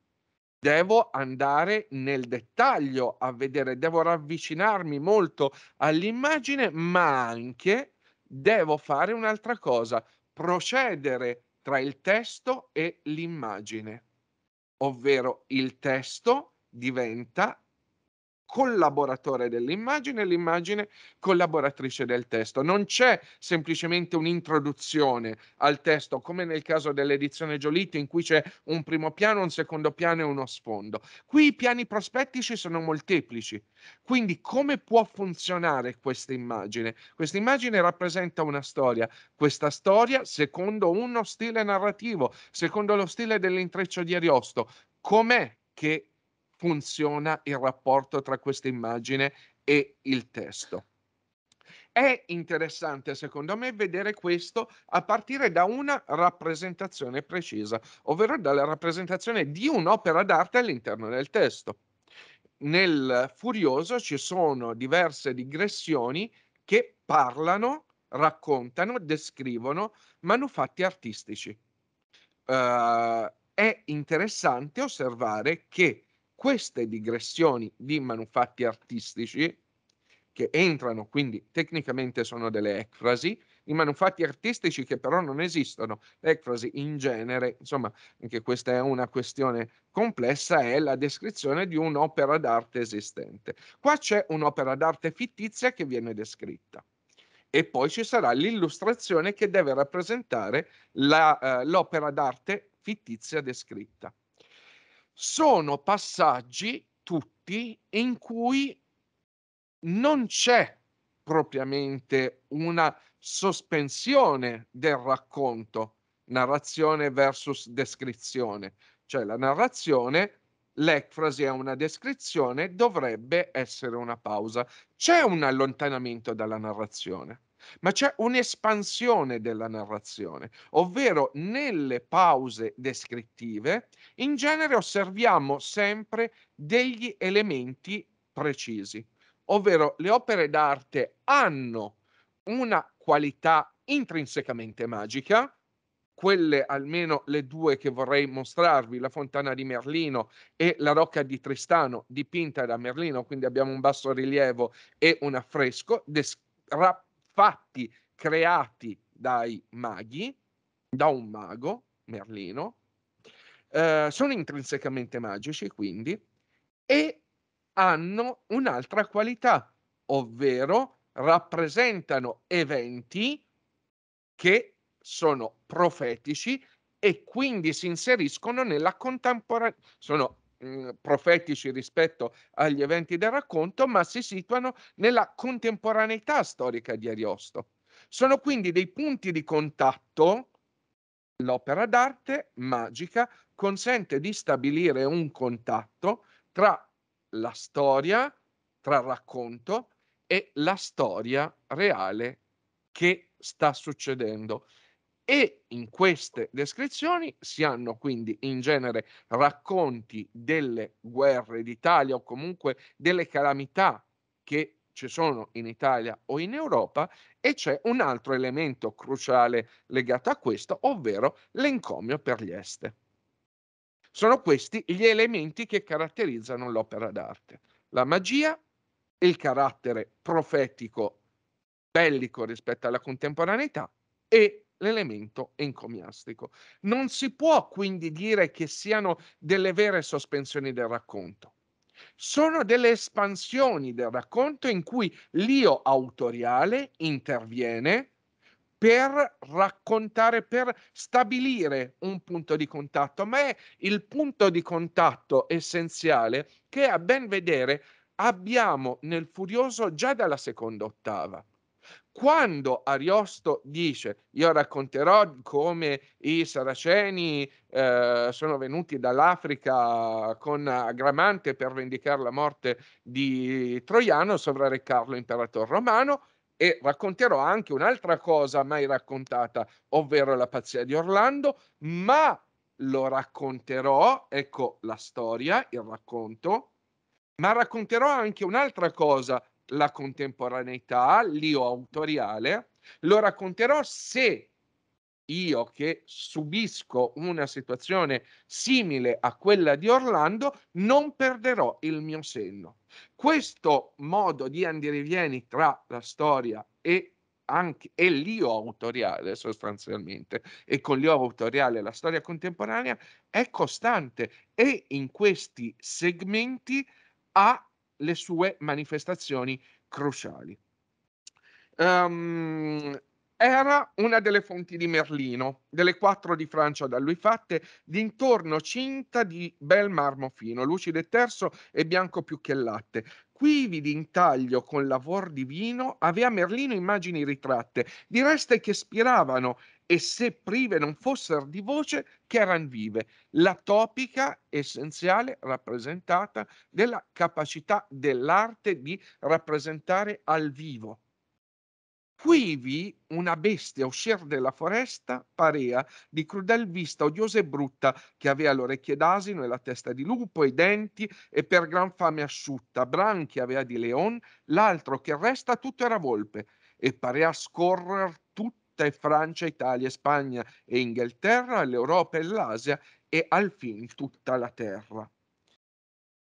Devo andare nel dettaglio a vedere, devo ravvicinarmi molto all'immagine, ma anche devo fare un'altra cosa, procedere tra il testo e l'immagine, ovvero il testo diventa collaboratore dell'immagine e l'immagine collaboratrice del testo. Non c'è semplicemente un'introduzione al testo, come nel caso dell'edizione Giolitto, in cui c'è un primo piano, un secondo piano e uno sfondo. Qui i piani prospettici sono molteplici. Quindi come può funzionare questa immagine? Questa immagine rappresenta una storia. Questa storia, secondo uno stile narrativo, secondo lo stile dell'intreccio di Ariosto, com'è che funziona il rapporto tra questa immagine e il testo. È interessante, secondo me, vedere questo a partire da una rappresentazione precisa, ovvero dalla rappresentazione di un'opera d'arte all'interno del testo. Nel Furioso ci sono diverse digressioni che parlano, raccontano, descrivono manufatti artistici. Uh, è interessante osservare che queste digressioni di manufatti artistici, che entrano, quindi tecnicamente sono delle ecfrasi, i manufatti artistici che però non esistono, l'ecfrasi in genere, insomma, anche questa è una questione complessa, è la descrizione di un'opera d'arte esistente. Qua c'è un'opera d'arte fittizia che viene descritta e poi ci sarà l'illustrazione che deve rappresentare eh, l'opera d'arte fittizia descritta sono passaggi tutti in cui non c'è propriamente una sospensione del racconto, narrazione versus descrizione, cioè la narrazione, l'ecfrasi è una descrizione, dovrebbe essere una pausa. C'è un allontanamento dalla narrazione ma c'è un'espansione della narrazione, ovvero nelle pause descrittive in genere osserviamo sempre degli elementi precisi, ovvero le opere d'arte hanno una qualità intrinsecamente magica, quelle almeno le due che vorrei mostrarvi, la Fontana di Merlino e la Rocca di Tristano dipinta da Merlino, quindi abbiamo un basso rilievo e un affresco, des- fatti, creati dai maghi, da un mago, Merlino, eh, sono intrinsecamente magici quindi, e hanno un'altra qualità, ovvero rappresentano eventi che sono profetici e quindi si inseriscono nella contemporaneità, sono Mhmm, profetici rispetto agli eventi del racconto, ma si situano nella contemporaneità storica di Ariosto. Sono quindi dei punti di contatto. L'opera d'arte magica consente di stabilire un contatto tra la storia, tra il racconto e la storia reale che sta succedendo. E in queste descrizioni si hanno quindi in genere racconti delle guerre d'Italia o comunque delle calamità che ci sono in Italia o in Europa e c'è un altro elemento cruciale legato a questo, ovvero l'encomio per gli este. Sono questi gli elementi che caratterizzano l'opera d'arte. La magia, il carattere profetico bellico rispetto alla contemporaneità e l'elemento encomiastico. Non si può quindi dire che siano delle vere sospensioni del racconto. Sono delle espansioni del racconto in cui l'io autoriale interviene per raccontare, per stabilire un punto di contatto, ma è il punto di contatto essenziale che a ben vedere abbiamo nel Furioso già dalla seconda ottava quando Ariosto dice io racconterò come i saraceni eh, sono venuti dall'Africa con Agramante per vendicare la morte di Troiano, Carlo imperatore romano, e racconterò anche un'altra cosa mai raccontata, ovvero la pazzia di Orlando, ma lo racconterò, ecco la storia, il racconto, ma racconterò anche un'altra cosa la contemporaneità, l'io autoriale, lo racconterò se io che subisco una situazione simile a quella di Orlando, non perderò il mio senno. Questo modo di andare e vieni tra la storia e anche e l'io autoriale sostanzialmente e con l'io autoriale la storia contemporanea è costante e in questi segmenti ha le sue manifestazioni cruciali. Um, era una delle fonti di Merlino, delle quattro di Francia da lui fatte, d'intorno cinta di bel marmo fino, lucido e terso e bianco più che latte. Quivi d'intaglio con lavor divino, aveva Merlino immagini ritratte, di reste che spiravano e se prive non fossero di voce, che erano vive. La topica essenziale rappresentata della capacità dell'arte di rappresentare al vivo. Quivi una bestia uscir della foresta parea, di crudel vista, odiosa e brutta, che avea orecchie d'asino e la testa di lupo, i denti e per gran fame asciutta, branchi avea di leon, l'altro che resta tutto era volpe, e parea scorrer Svizzera e Francia, Italia, Spagna e Inghilterra, l'Europa e l'Asia e al fin tutta la terra.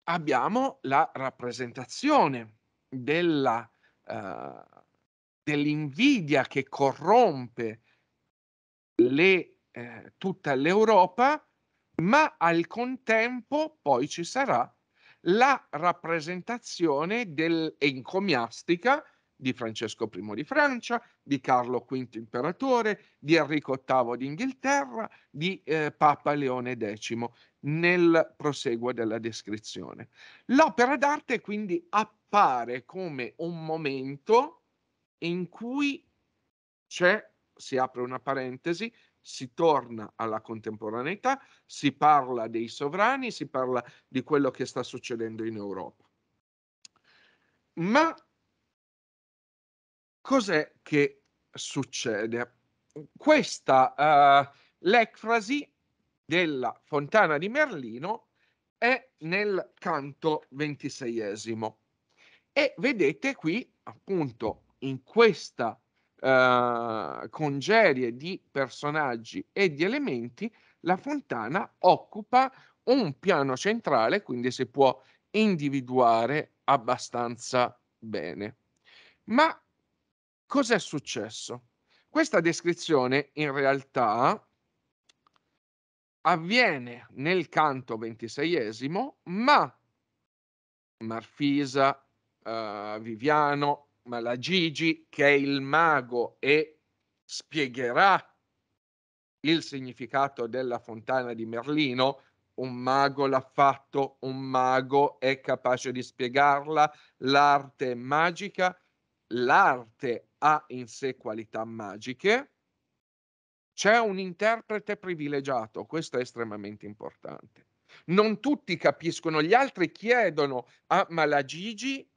Abbiamo la rappresentazione della, eh, dell'invidia che corrompe le, eh, tutta l'Europa, ma al contempo poi ci sarà la rappresentazione del, encomiastica di Francesco I di Francia, di Carlo V imperatore, di Enrico VIII d'Inghilterra, di eh, Papa Leone X nel proseguo della descrizione. L'opera d'arte quindi appare come un momento in cui c'è, si apre una parentesi, si torna alla contemporaneità, si parla dei sovrani, si parla di quello che sta succedendo in Europa. Ma cos'è che succede? Questa uh, eh, l'ecfrasi della Fontana di Merlino è nel canto ventiseiesimo e vedete qui appunto in questa uh, congerie di personaggi e di elementi la fontana occupa un piano centrale, quindi si può individuare abbastanza bene. Ma Cos'è successo? Questa descrizione in realtà avviene nel canto ventiseiesimo, ma Marfisa, uh, Viviano, Malagigi, che è il mago e spiegherà il significato della fontana di Merlino, un mago l'ha fatto, un mago è capace di spiegarla, l'arte è magica, l'arte ha in sé qualità magiche, c'è un interprete privilegiato, questo è estremamente importante. Non tutti capiscono, gli altri chiedono, a ah, Malagigi,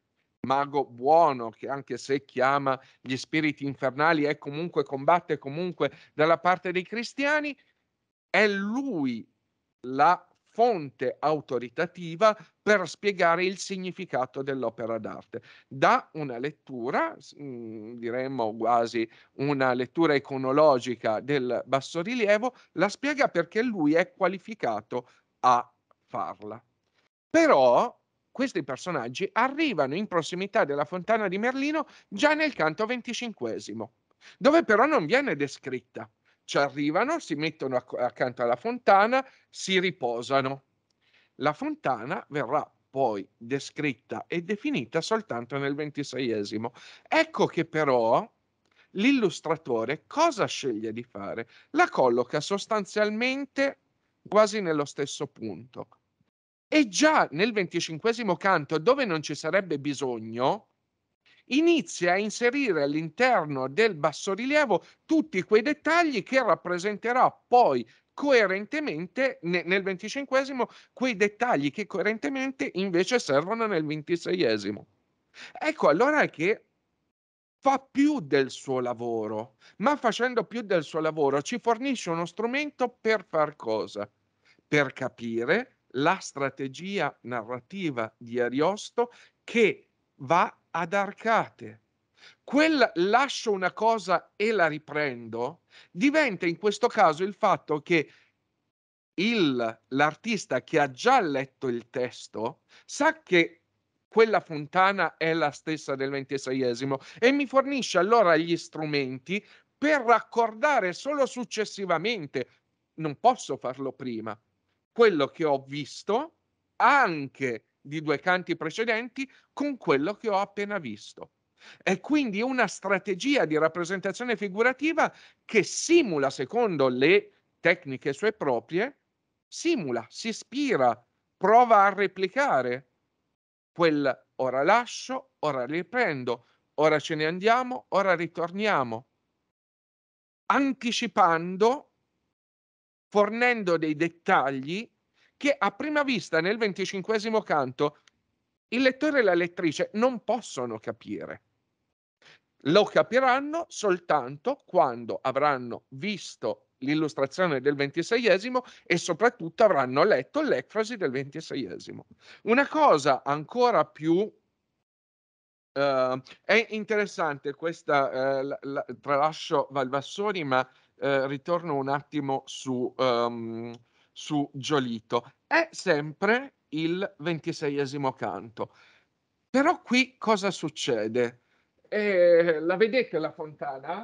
mago buono, che anche se chiama gli spiriti infernali e comunque combatte comunque dalla parte dei cristiani, è lui la fonte autoritativa per spiegare il significato dell'opera d'arte. Da una lettura, mhmm, diremmo quasi una lettura iconologica del bassorilievo, la spiega perché lui è qualificato a farla. Però questi personaggi arrivano in prossimità della fontana di Merlino già nel canto venticinquesimo, dove però non viene descritta ci arrivano, si mettono acc- accanto alla fontana, si riposano. La fontana verrà poi descritta e definita soltanto nel ventiseiesimo. Ecco che però l'illustratore cosa sceglie di fare? La colloca sostanzialmente quasi nello stesso punto. E già nel venticinquesimo canto, dove non ci sarebbe bisogno, inizia a inserire all'interno del bassorilievo tutti quei dettagli che rappresenterà poi coerentemente nel venticinquesimo quei dettagli che coerentemente invece servono nel ventiseiesimo. Ecco allora che fa più del suo lavoro, ma facendo più del suo lavoro ci fornisce uno strumento per far cosa? Per capire la strategia narrativa di Ariosto che va ad arcate. Quel lascio una cosa e la riprendo diventa in questo caso il fatto che il, l'artista che ha già letto il testo sa che quella fontana è la stessa del ventiseiesimo e mi fornisce allora gli strumenti per raccordare solo successivamente. Non posso farlo prima. Quello che ho visto, anche di due canti precedenti con quello che ho appena visto. È quindi una strategia di rappresentazione figurativa che simula, secondo le tecniche sue proprie, simula, si ispira, prova a replicare quel ora lascio, ora riprendo, ora ce ne andiamo, ora ritorniamo, anticipando, fornendo dei dettagli che a prima vista nel venticinquesimo canto il lettore e la lettrice non possono capire. Lo capiranno soltanto quando avranno visto l'illustrazione del ventiseiesimo e soprattutto avranno letto l'ecfrasi del ventiseiesimo. Una cosa ancora più Uh, è interessante questa, uh, la, la, tralascio Valvassoni, ma uh, ritorno un attimo su, um, su Giolito. È sempre il ventiseiesimo canto. Però qui cosa succede? Eh, la vedete la fontana?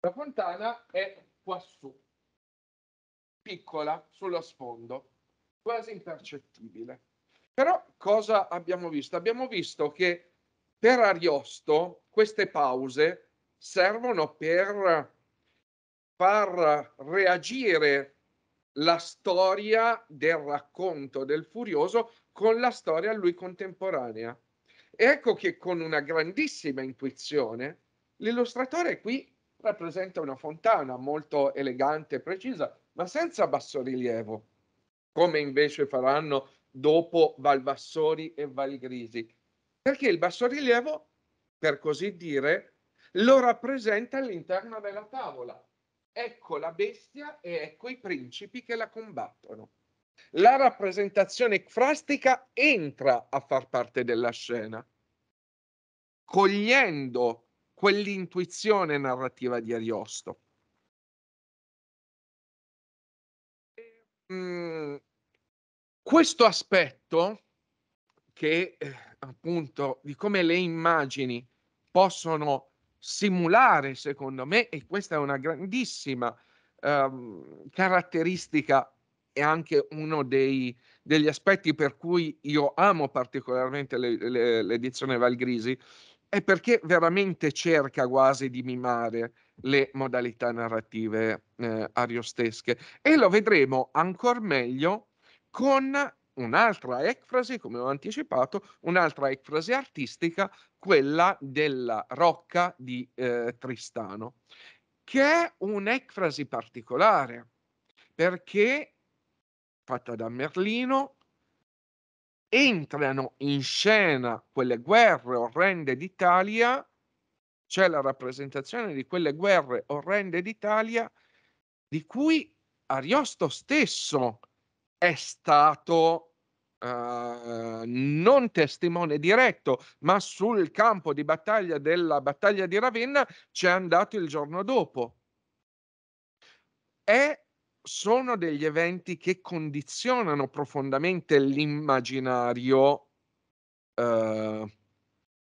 La fontana è quassù, piccola, sullo sfondo, quasi impercettibile. Però cosa abbiamo visto? Abbiamo visto che per Ariosto queste pause servono per far reagire la storia del racconto del Furioso con la storia a lui contemporanea. Ecco che con una grandissima intuizione l'illustratore qui rappresenta una fontana molto elegante e precisa, ma senza bassorilievo, come invece faranno dopo Valvassori e Valgrisi, perché il bassorilievo, per così dire, lo rappresenta all'interno della tavola ecco la bestia e ecco i principi che la combattono. La rappresentazione frastica entra a far parte della scena, cogliendo quell'intuizione narrativa di Ariosto. Mm, questo aspetto che eh, appunto di come le immagini possono simulare, secondo me, e questa è una grandissima ehm, caratteristica e anche uno dei, degli aspetti per cui io amo particolarmente le, le, l'edizione Valgrisi, è perché veramente cerca quasi di mimare le modalità narrative eh, ariostesche e lo vedremo ancora meglio con un'altra ecfrasi, come ho anticipato, un'altra ecfrasi artistica, quella della Rocca di eh, Tristano, che è un'ecfrasi particolare, perché fatta da Merlino, entrano in scena quelle guerre orrende d'Italia, c'è la rappresentazione di quelle guerre orrende d'Italia di cui Ariosto stesso è stato Uh, non testimone diretto, ma sul campo di battaglia della battaglia di Ravenna c'è andato il giorno dopo. E sono degli eventi che condizionano profondamente l'immaginario uh,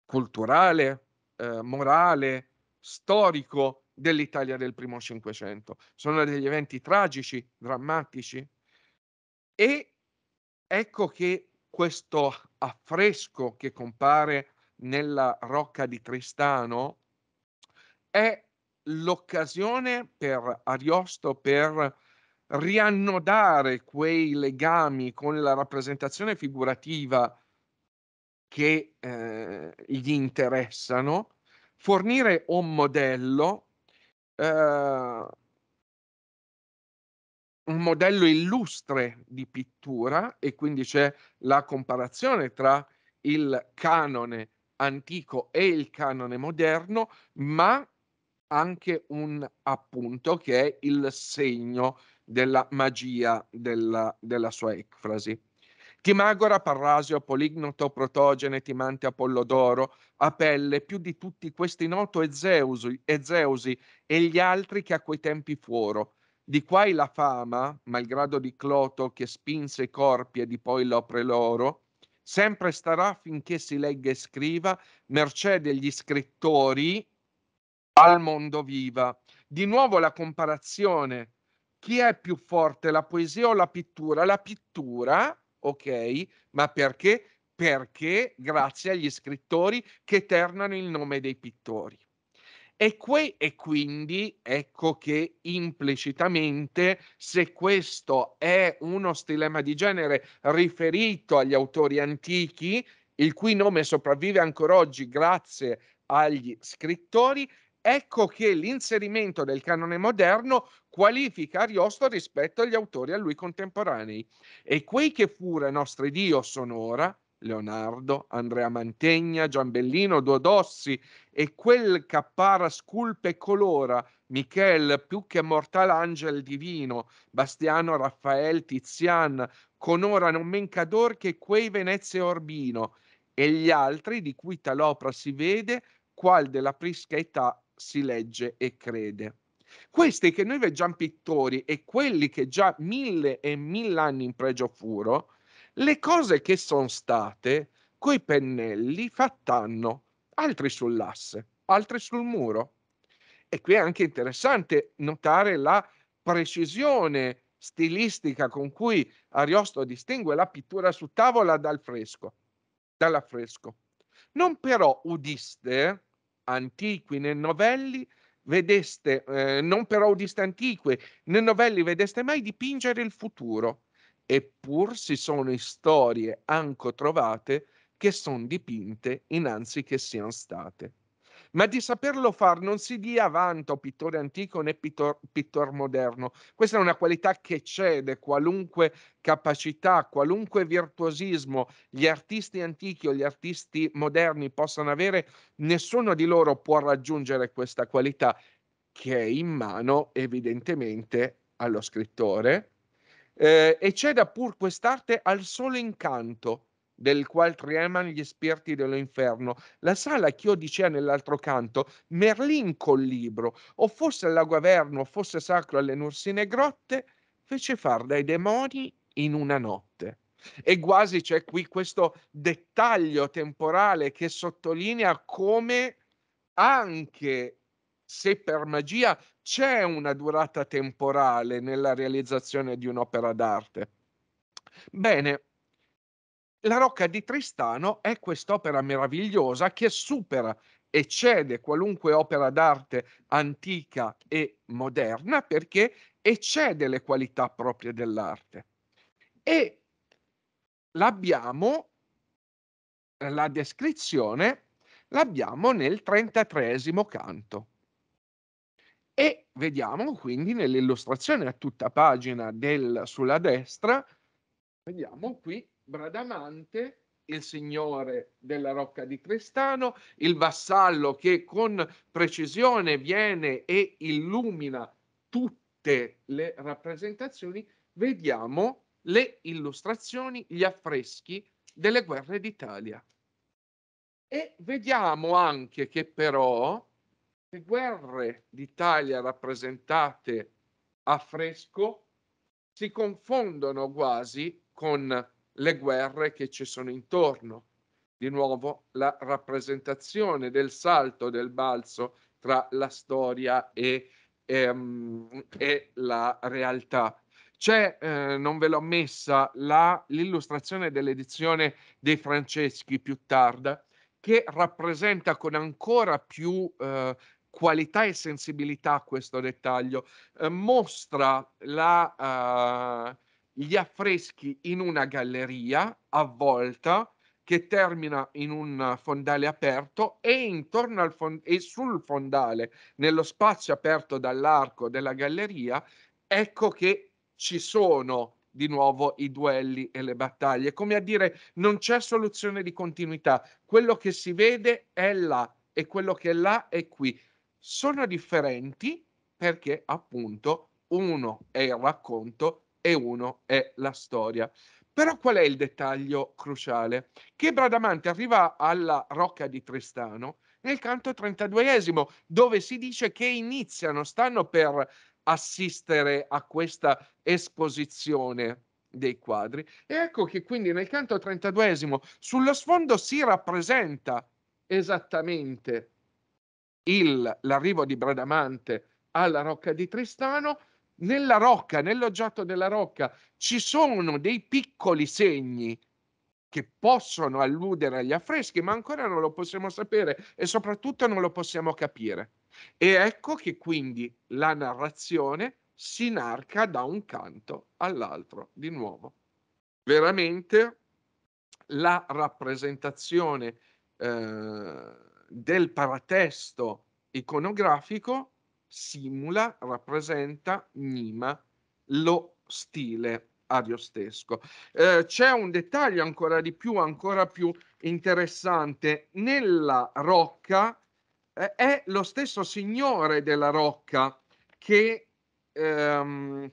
culturale, uh, morale, storico dell'Italia del primo Cinquecento. Sono degli eventi tragici, drammatici e ecco che questo affresco che compare nella Rocca di Tristano è l'occasione per Ariosto per riannodare quei legami con la rappresentazione figurativa che eh, gli interessano, fornire un modello, eh, un modello illustre di pittura e quindi c'è la comparazione tra il canone antico e il canone moderno, ma anche un appunto che è il segno della magia della, della sua ecfrasi. Timagora, Parrasio, Polignoto, Protogene, Timante, Apollodoro, Apelle, più di tutti questi Noto e Zeusi, e Zeusi e gli altri che a quei tempi fuoro di qua la fama, malgrado di Cloto che spinse i corpi e di poi l'opre loro, sempre starà finché si legga e scriva, mercé degli scrittori al mondo viva. Di nuovo la comparazione. Chi è più forte, la poesia o la pittura? La pittura, ok, ma perché? Perché grazie agli scrittori che eternano il nome dei pittori. E, que- e quindi ecco che implicitamente, se questo è uno stilema di genere riferito agli autori antichi, il cui nome sopravvive ancora oggi grazie agli scrittori, ecco che l'inserimento del canone moderno qualifica Ariosto rispetto agli autori a lui contemporanei. E quei che furono nostri dio sono ora, Leonardo, Andrea Mantegna, Giambellino, Dodossi e quel cappara sculpe e colora, Michel più che mortal angel divino, Bastiano, Raffael, Tizian, Conora non men cador che quei Venezia Orbino e gli altri di cui tal opera si vede qual della prisca età si legge e crede. Questi che noi veggiamo pittori e quelli che già mille e mille anni in pregio furo, le cose che sono state coi pennelli fattanno, altri sull'asse, altri sul muro. E qui è anche interessante notare la precisione stilistica con cui Ariosto distingue la pittura su tavola dal fresco, dall'affresco. Non però udiste, antichi né novelli, vedeste, eh, non però udiste antiche né novelli vedeste mai dipingere il futuro, eppur si sono storie anco trovate che sono dipinte innanzi che siano state. Ma di saperlo fare non si dia vanto pittore antico né pittor, pittor moderno. Questa è una qualità che cede qualunque capacità, qualunque virtuosismo gli artisti antichi o gli artisti moderni possano avere, nessuno di loro può raggiungere questa qualità che è in mano evidentemente allo scrittore, eh, e c'è da pur quest'arte al solo incanto del qual treman gli spiriti inferno. la sala che io dicea nell'altro canto, Merlin col libro, o fosse al lago Averno, o fosse sacro alle nursine grotte, fece far dai demoni in una notte. E quasi c'è qui questo dettaglio temporale che sottolinea come anche se per magia c'è una durata temporale nella realizzazione di un'opera d'arte. Bene, la Rocca di Tristano è quest'opera meravigliosa che supera eccede qualunque opera d'arte antica e moderna perché eccede le qualità proprie dell'arte. E l'abbiamo, la descrizione l'abbiamo nel 33 canto. E vediamo quindi nell'illustrazione a tutta pagina del, sulla destra, vediamo qui Bradamante, il signore della Rocca di Tristano, il vassallo che con precisione viene e illumina tutte le rappresentazioni, vediamo le illustrazioni, gli affreschi delle guerre d'Italia. E vediamo anche che però le guerre d'Italia rappresentate a fresco si confondono quasi con le guerre che ci sono intorno. Di nuovo la rappresentazione del salto, del balzo tra la storia e, ehm, e la realtà. C'è, eh, non ve l'ho messa, la, l'illustrazione dell'edizione dei Franceschi più tarda, che rappresenta con ancora più eh, qualità e sensibilità a questo dettaglio, eh, mostra la, uh, gli affreschi in una galleria avvolta che termina in un fondale aperto e intorno al fond- e sul fondale, nello spazio aperto dall'arco della galleria, ecco che ci sono di nuovo i duelli e le battaglie, come a dire non c'è soluzione di continuità, quello che si vede è là e quello che è là è qui sono differenti perché appunto uno è il racconto e uno è la storia. Però qual è il dettaglio cruciale? Che Bradamante arriva alla Rocca di Tristano nel canto 32esimo, dove si dice che iniziano, stanno per assistere a questa esposizione dei quadri. E ecco che quindi nel canto 32esimo sullo sfondo si rappresenta esattamente il, l'arrivo di Bradamante alla Rocca di Tristano, nella rocca, nell'oggetto della rocca, ci sono dei piccoli segni che possono alludere agli affreschi, ma ancora non lo possiamo sapere e soprattutto non lo possiamo capire. E ecco che quindi la narrazione si narca da un canto all'altro di nuovo. Veramente la rappresentazione eh, del paratesto iconografico simula, rappresenta, mima lo stile ariostesco. Eh, c'è un dettaglio ancora di più, ancora più interessante. Nella rocca eh, è lo stesso signore della rocca che ehm,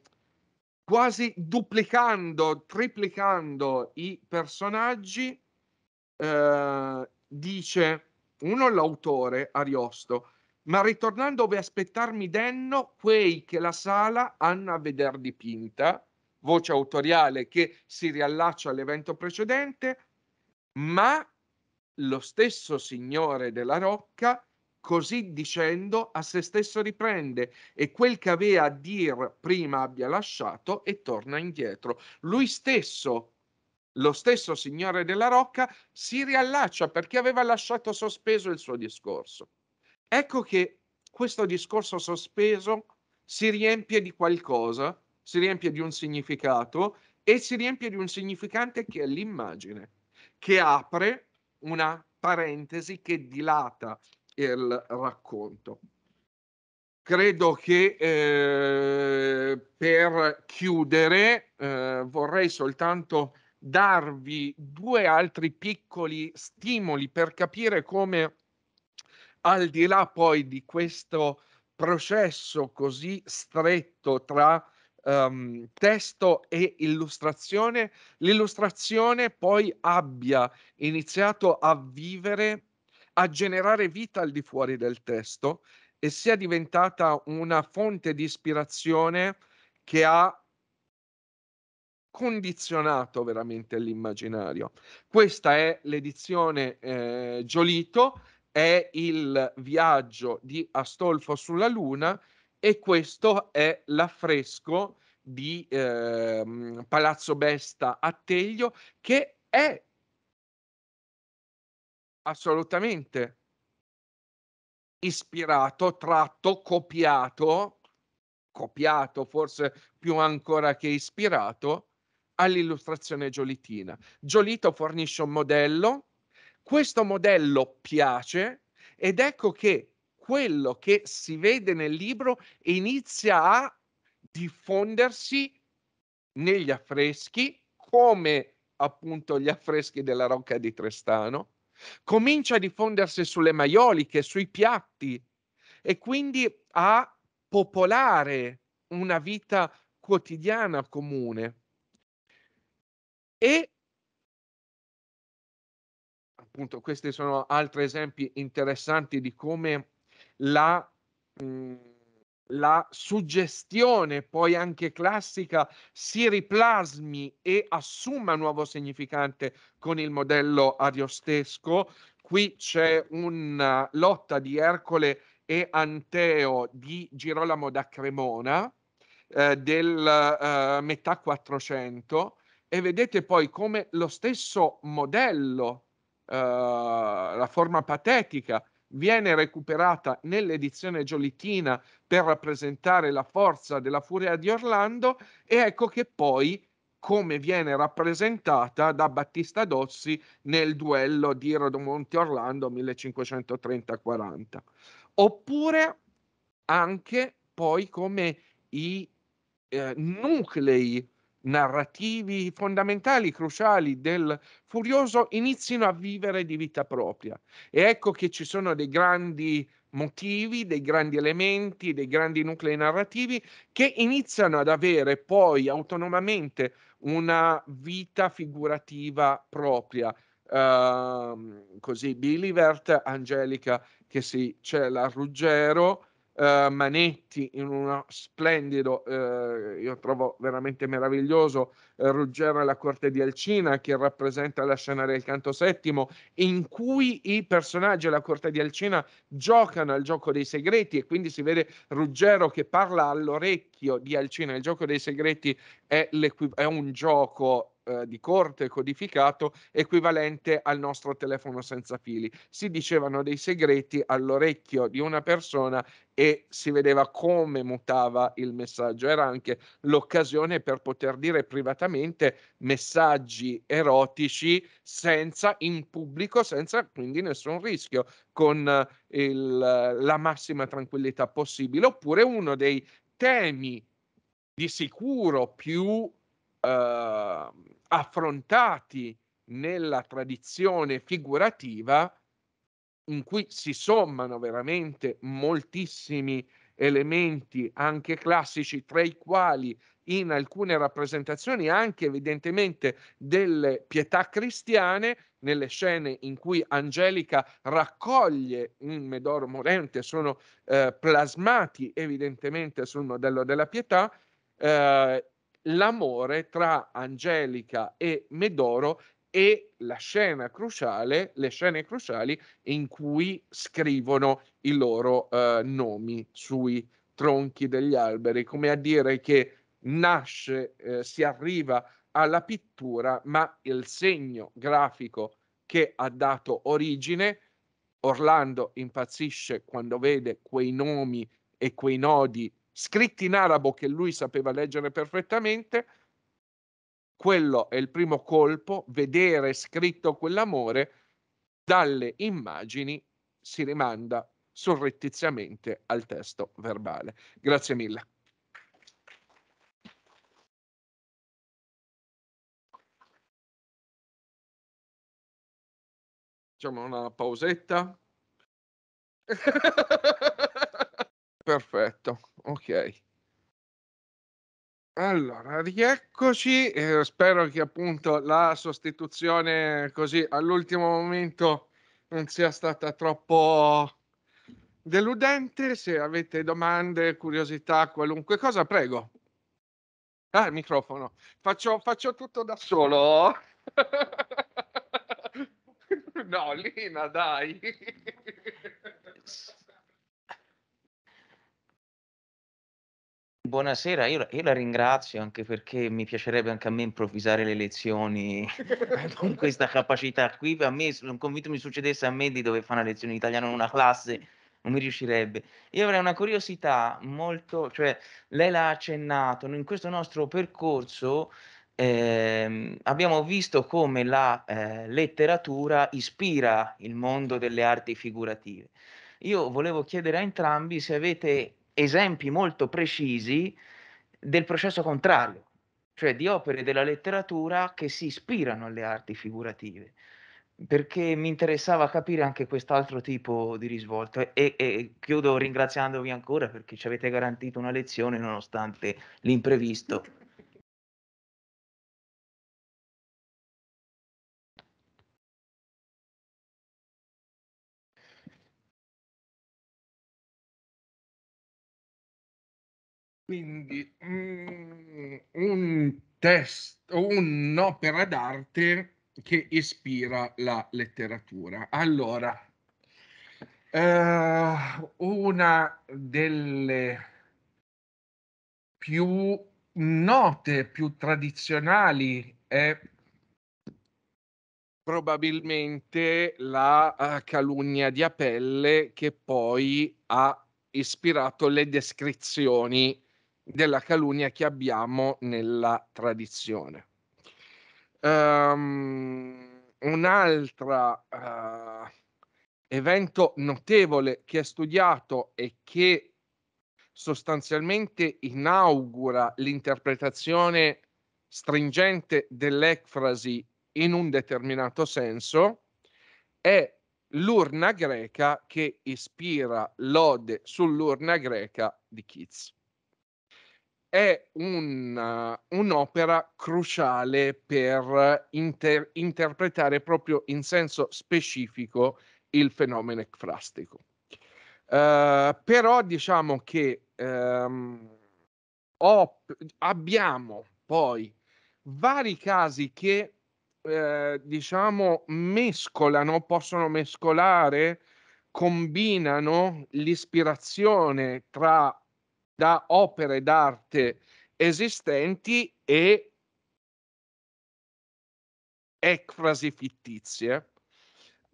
quasi duplicando, triplicando i personaggi, eh, dice uno l'autore Ariosto, ma ritornando dove aspettarmi denno quei che la sala hanno a veder dipinta, voce autoriale che si riallaccia all'evento precedente, ma lo stesso signore della Rocca, così dicendo, a se stesso riprende e quel che aveva a dir prima abbia lasciato e torna indietro. Lui stesso lo stesso signore della Rocca si riallaccia perché aveva lasciato sospeso il suo discorso. Ecco che questo discorso sospeso si riempie di qualcosa, si riempie di un significato e si riempie di un significante che è l'immagine, che apre una parentesi che dilata il racconto. Credo che eh, per chiudere eh, vorrei soltanto darvi due altri piccoli stimoli per capire come al di là poi di questo processo così stretto tra um, testo e illustrazione, l'illustrazione poi abbia iniziato a vivere, a generare vita al di fuori del testo e sia diventata una fonte di ispirazione che ha condizionato veramente l'immaginario. Questa è l'edizione eh, Giolito, è il viaggio di Astolfo sulla Luna e questo è l'affresco di eh, Palazzo Besta a Teglio che è assolutamente ispirato, tratto, copiato, copiato forse più ancora che ispirato all'illustrazione giolitina. Giolito fornisce un modello, questo modello piace ed ecco che quello che si vede nel libro inizia a diffondersi negli affreschi come appunto gli affreschi della Rocca di Trestano, comincia a diffondersi sulle maioliche, sui piatti e quindi a popolare una vita quotidiana comune. E appunto questi sono altri esempi interessanti di come la, mh, mhmm, la suggestione poi anche classica si riplasmi e assuma nuovo significante con il modello ariostesco. Qui c'è una lotta di Ercole e Anteo di Girolamo da Cremona eh, del eh, metà 400 e vedete poi come lo stesso modello, eh, la forma patetica, viene recuperata nell'edizione giolitina per rappresentare la forza della furia di Orlando e ecco che poi come viene rappresentata da Battista Dossi nel duello di Rodomonte Orlando 1530-40. Oppure anche poi come i eh, nuclei narrativi fondamentali, cruciali del Furioso inizino a vivere di vita propria. E ecco che ci sono dei grandi motivi, dei grandi elementi, dei grandi nuclei narrativi che iniziano ad avere poi autonomamente una vita figurativa propria. Uh, così Billy Vert, Angelica che si cela a Ruggero, Uh, Manetti in uno splendido, uh, io trovo veramente meraviglioso, uh, Ruggero e la corte di Alcina che rappresenta la scena del canto settimo in cui i personaggi della corte di Alcina giocano al gioco dei segreti e quindi si vede Ruggero che parla all'orecchio di Alcina, il gioco dei segreti è, è un gioco eh, di corte codificato equivalente al nostro telefono senza fili. Si dicevano dei segreti all'orecchio di una persona e si vedeva come mutava il messaggio. Era anche l'occasione per poter dire privatamente messaggi erotici senza in pubblico, senza quindi nessun rischio, con eh, il, la massima tranquillità possibile. Oppure uno dei temi di sicuro più eh, affrontati nella tradizione figurativa in cui si sommano veramente moltissimi elementi anche classici, tra i quali in alcune rappresentazioni anche evidentemente delle pietà cristiane, nelle scene in cui Angelica raccoglie un Medoro morente, sono eh, plasmati evidentemente sul modello della pietà, eh, l'amore tra Angelica e Medoro e la scena cruciale, le scene cruciali in cui scrivono i loro eh, nomi sui tronchi degli alberi, come a dire che nasce, eh, si arriva alla pittura, ma il segno grafico che ha dato origine, Orlando impazzisce quando vede quei nomi e quei nodi scritti in arabo che lui sapeva leggere perfettamente. Quello è il primo colpo, vedere scritto quell'amore dalle immagini si rimanda surrettiziamente al testo verbale. Grazie mille. Facciamo una pausetta. perfetto, ok. Allora, rieccoci. Eh, spero che appunto la sostituzione così all'ultimo momento non sia stata troppo deludente. Se avete domande, curiosità, qualunque cosa, prego. Ah, il microfono. Faccio, faccio tutto da solo. no, Lina, dai. Buonasera, io la, io la, ringrazio anche perché mi piacerebbe anche a me improvvisare le lezioni eh, con questa capacità qui. A me, sono convinto mi succedesse a me di dover fare una lezione in italiano in una classe, non mi riuscirebbe. Io avrei una curiosità molto, cioè lei l'ha accennato, in questo nostro percorso eh, abbiamo visto come la eh, letteratura ispira il mondo delle arti figurative. Io volevo chiedere a entrambi se avete esempi molto precisi del processo contrario, cioè di opere della letteratura che si ispirano alle arti figurative, perché mi interessava capire anche quest'altro tipo di risvolto e, e chiudo ringraziandovi ancora perché ci avete garantito una lezione nonostante l'imprevisto. Quindi mm, un testo, un'opera d'arte che ispira la letteratura. Allora, eh, una delle più note, più tradizionali è probabilmente la eh, calunnia di Apelle che poi ha ispirato le descrizioni della calunnia che abbiamo nella tradizione. Um, ehm, un altro uh, eh, evento notevole che è studiato e che sostanzialmente inaugura l'interpretazione stringente dell'ecfrasi in un determinato senso è l'urna greca che ispira lode sull'urna greca di Keats è un, eh, un'opera cruciale per inter- interpretare proprio in senso specifico il fenomeno ecfrastico. Uh, però diciamo che um, ehm, ho, abbiamo poi vari casi che eh, diciamo mescolano, possono mescolare, combinano l'ispirazione tra da opere d'arte esistenti e ecfrasi fittizie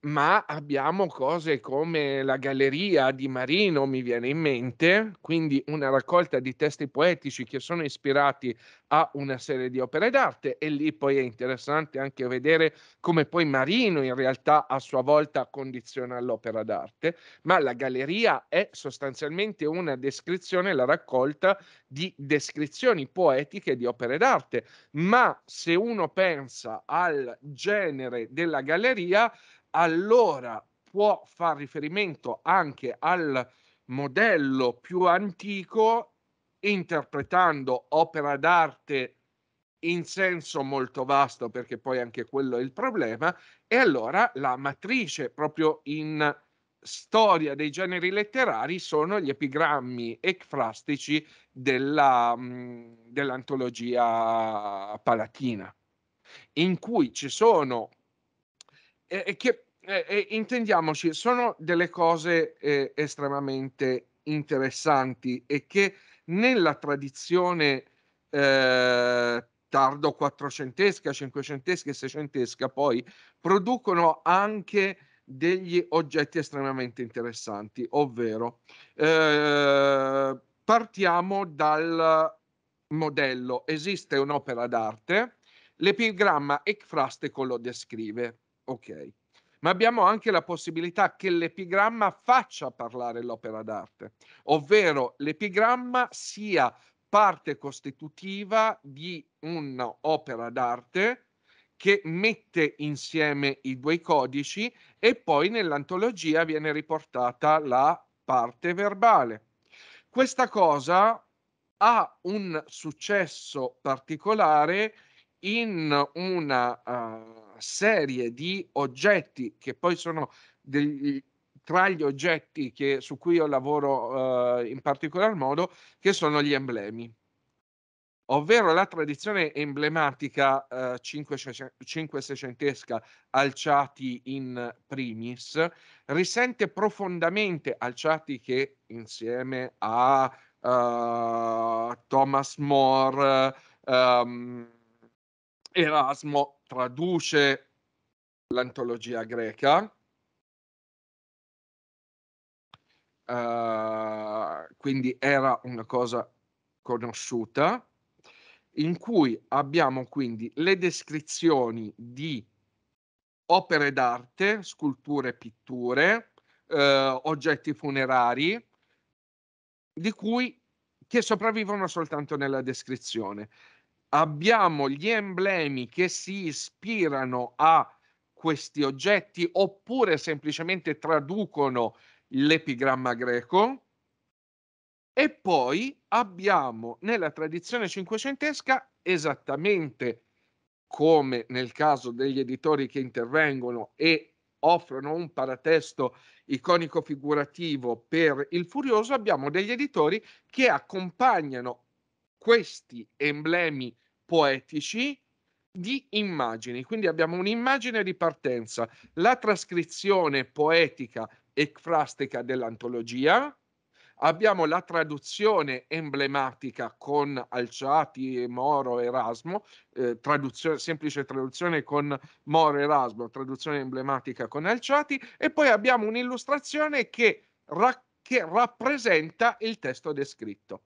ma abbiamo cose come la galleria di Marino, mi viene in mente, quindi una raccolta di testi poetici che sono ispirati a una serie di opere d'arte e lì poi è interessante anche vedere come poi Marino in realtà a sua volta condiziona l'opera d'arte, ma la galleria è sostanzialmente una descrizione, la raccolta di descrizioni poetiche di opere d'arte, ma se uno pensa al genere della galleria, allora può far riferimento anche al modello più antico interpretando opera d'arte in senso molto vasto perché poi anche quello è il problema e allora la matrice proprio in storia dei generi letterari sono gli epigrammi ecfrastici della, mm, dell'antologia palatina in cui ci sono eh, che eh, eh, intendiamoci, sono delle cose eh, estremamente interessanti e che nella tradizione eh, tardo quattrocentesca, cinquecentesca e seicentesca poi producono anche degli oggetti estremamente interessanti, ovvero eh, partiamo dal modello, esiste un'opera d'arte, l'epigramma Ecfraste lo descrive, ok? ma abbiamo anche la possibilità che l'epigramma faccia parlare l'opera d'arte, ovvero l'epigramma sia parte costitutiva di un'opera d'arte che mette insieme i due codici e poi nell'antologia viene riportata la parte verbale. Questa cosa ha un successo particolare in una uh, serie di oggetti che poi sono degli, tra gli oggetti che, su cui io lavoro eh, in particolar modo, che sono gli emblemi. Ovvero la tradizione emblematica eh, 5 600 alciati in primis risente profondamente alciati che insieme a uh, Thomas More, um, Erasmo traduce l'antologia greca, uh, quindi era una cosa conosciuta, in cui abbiamo quindi le descrizioni di opere d'arte, sculture pitture, eh, oggetti funerari, di cui che sopravvivono soltanto nella descrizione abbiamo gli emblemi che si ispirano a questi oggetti oppure semplicemente traducono l'epigramma greco. E poi abbiamo nella tradizione cinquecentesca, esattamente come nel caso degli editori che intervengono e offrono un paratesto iconico figurativo per il Furioso, abbiamo degli editori che accompagnano questi emblemi poetici di immagini. Quindi abbiamo un'immagine di partenza, la trascrizione poetica e frastica dell'antologia, abbiamo la traduzione emblematica con Alciati, Moro, Erasmo, eh, traduzione, semplice traduzione con Moro, Erasmo, traduzione emblematica con Alciati, e poi abbiamo un'illustrazione che, ra- che rappresenta il testo descritto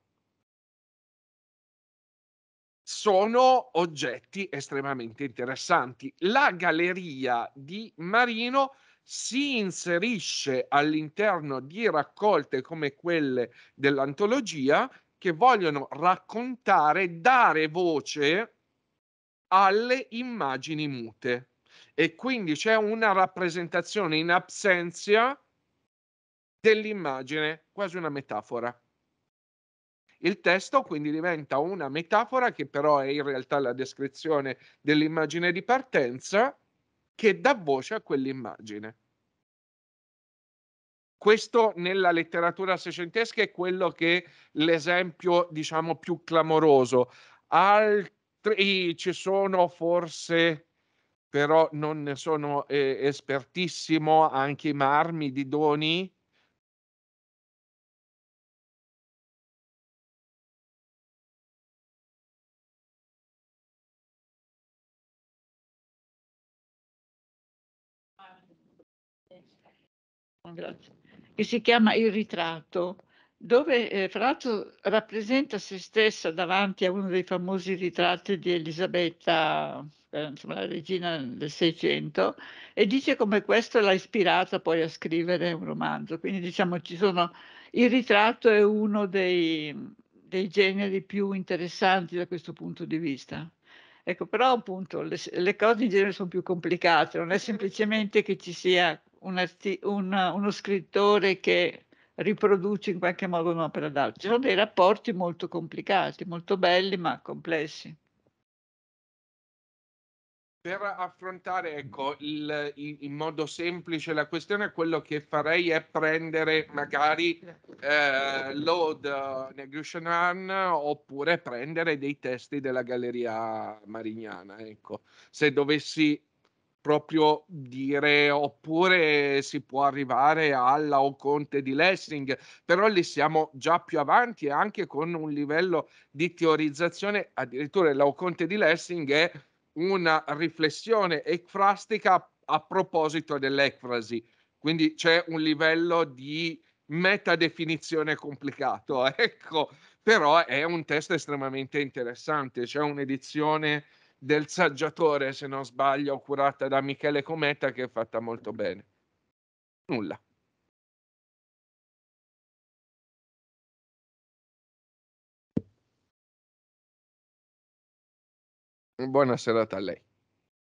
sono oggetti estremamente interessanti. La galleria di Marino si inserisce all'interno di raccolte come quelle dell'antologia che vogliono raccontare, dare voce alle immagini mute e quindi c'è una rappresentazione in absenza dell'immagine, quasi una metafora. Il testo quindi diventa una metafora che però è in realtà la descrizione dell'immagine di partenza che dà voce a quell'immagine. Questo nella letteratura seicentesca è quello che è l'esempio diciamo più clamoroso. Altri ci sono forse però non ne sono eh, espertissimo anche i marmi di Doni grazie, che si chiama Il ritratto, dove eh, fra l'altro rappresenta se stessa davanti a uno dei famosi ritratti di Elisabetta, eh, insomma, la regina del Seicento, e dice come questo l'ha ispirata poi a scrivere un romanzo. Quindi diciamo ci sono, il ritratto è uno dei, dei generi più interessanti da questo punto di vista. Ecco, però appunto le, le cose in genere sono più complicate, non è semplicemente che ci sia un un, uno scrittore che riproduce in qualche modo un'opera d'arte. Ci sono dei rapporti molto complicati, molto belli ma complessi. Per affrontare ecco, il, in modo semplice la questione, quello che farei è prendere magari eh, l'Ode Negrusian oppure prendere dei testi della Galleria Marignana. Ecco. Se dovessi proprio dire oppure si può arrivare alla o Conte di Lessing, però lì siamo già più avanti anche con un livello di teorizzazione, addirittura la o Conte di Lessing è una riflessione ecfrastica a proposito dell'ecfrasi, quindi c'è un livello di metadefinizione complicato, ecco, però è un testo estremamente interessante, c'è un'edizione del saggiatore, se non sbaglio, curata da Michele Cometa, che è fatta molto bene. Nulla. Buona serata a lei.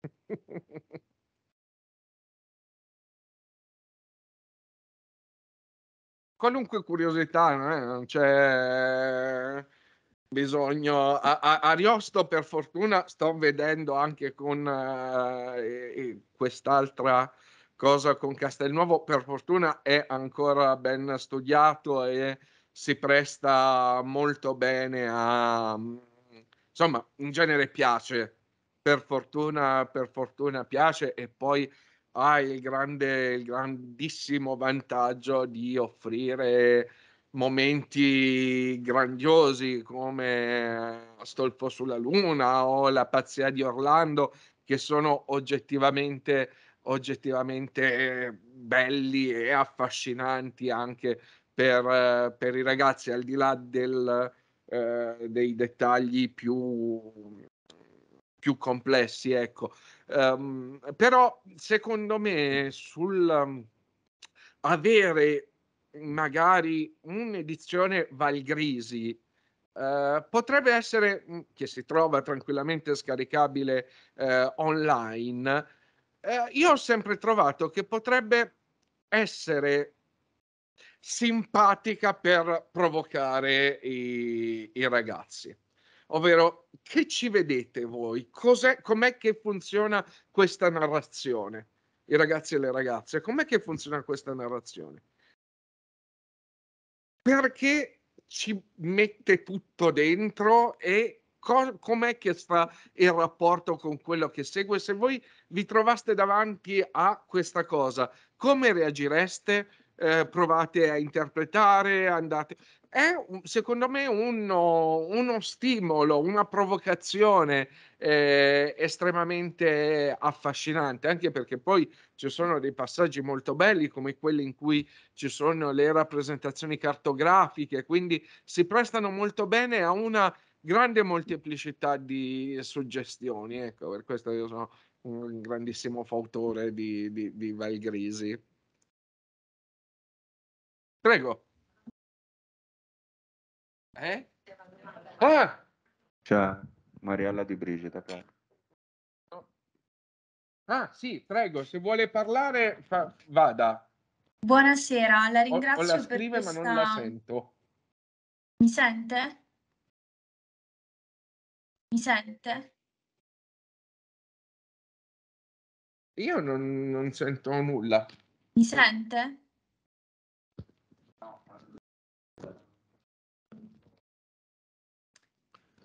Qualunque curiosità, eh? non c'è bisogno a, a, Ariosto per fortuna sto vedendo anche con eh, quest'altra cosa con Castelnuovo per fortuna è ancora ben studiato e si presta molto bene a insomma in genere piace per fortuna per fortuna piace e poi ha il grande il grandissimo vantaggio di offrire momenti grandiosi come eh, Stolfo sulla Luna o La pazzia di Orlando, che sono oggettivamente, oggettivamente belli e affascinanti anche per, eh, per, i ragazzi, al di là del, eh, dei dettagli più, più complessi. Ecco. Um, però secondo me sul um, avere magari un'edizione Valgrisi Uh, potrebbe essere mm, che si trova tranquillamente scaricabile uh, online. Uh, io ho sempre trovato che potrebbe essere simpatica per provocare i, i ragazzi. Ovvero, che ci vedete voi? Cos'è, com'è che funziona questa narrazione? I ragazzi e le ragazze, com'è che funziona questa narrazione? perché ci mette tutto dentro e co- com'è che sta il rapporto con quello che segue? Se voi vi trovaste davanti a questa cosa, come reagireste? eh, provate a interpretare, andate. È secondo me uno, uno stimolo, una provocazione eh, estremamente affascinante, anche perché poi ci sono dei passaggi molto belli come quelli in cui ci sono le rappresentazioni cartografiche, quindi si prestano molto bene a una grande molteplicità di suggestioni. Ecco, per questo io sono un grandissimo fautore di, di, di Valgrisi. Prego. Eh? Ah! Ciao, Mariella Di Brigida. Ah, sì, prego, se vuole parlare, fa... vada. Buonasera, la ringrazio o, la scrive, per questa... ma non la sento. Mi sente? Mi sente? Io non, non sento nulla. Mi sente?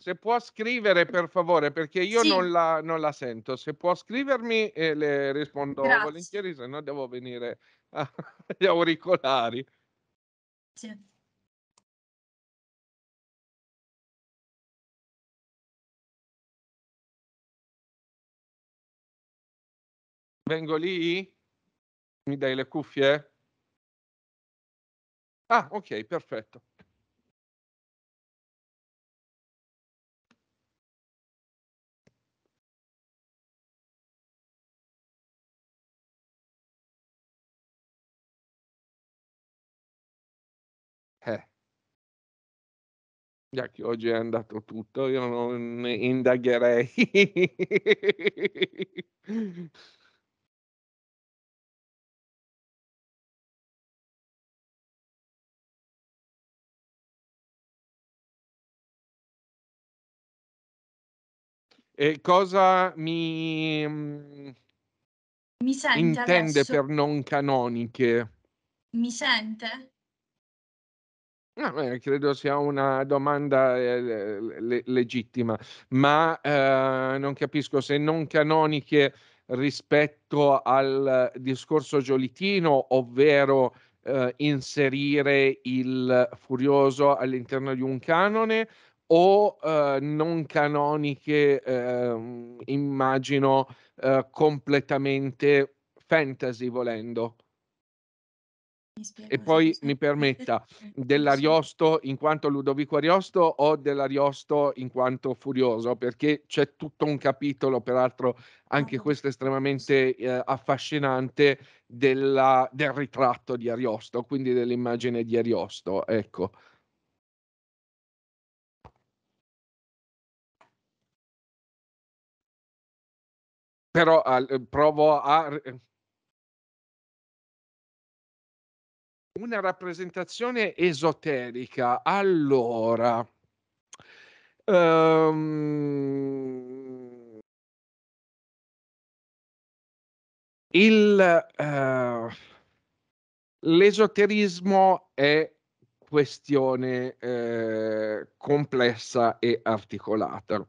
se può scrivere per favore, perché io sì. non, la, non, la, sento. Se può scrivermi eh, le rispondo Grazie. volentieri, se no devo venire agli auricolari. Sì. Vengo lì? Mi dai le cuffie? Ah, ok, perfetto. già che oggi è andato tutto, io non indagherei. E cosa mi, mm, mi intende adesso? per non canoniche? Mi sente? No, eh, credo sia una domanda eh, le- legittima, ma eh, non capisco se non canoniche rispetto al discorso giolitino, ovvero eh, inserire il furioso all'interno di un canone o eh, non canoniche, ehm, immagino eh, completamente fantasy volendo. E poi mi permetta dell'Ariosto in quanto Ludovico Ariosto o dell'Ariosto in quanto Furioso, perché c'è tutto un capitolo, peraltro anche questo estremamente eh, affascinante, della, del ritratto di Ariosto, quindi dell'immagine di Ariosto. Ecco. Però eh, provo a eh, una rappresentazione esoterica. Allora, um, il, uh, l'esoterismo è questione eh, complessa e articolata.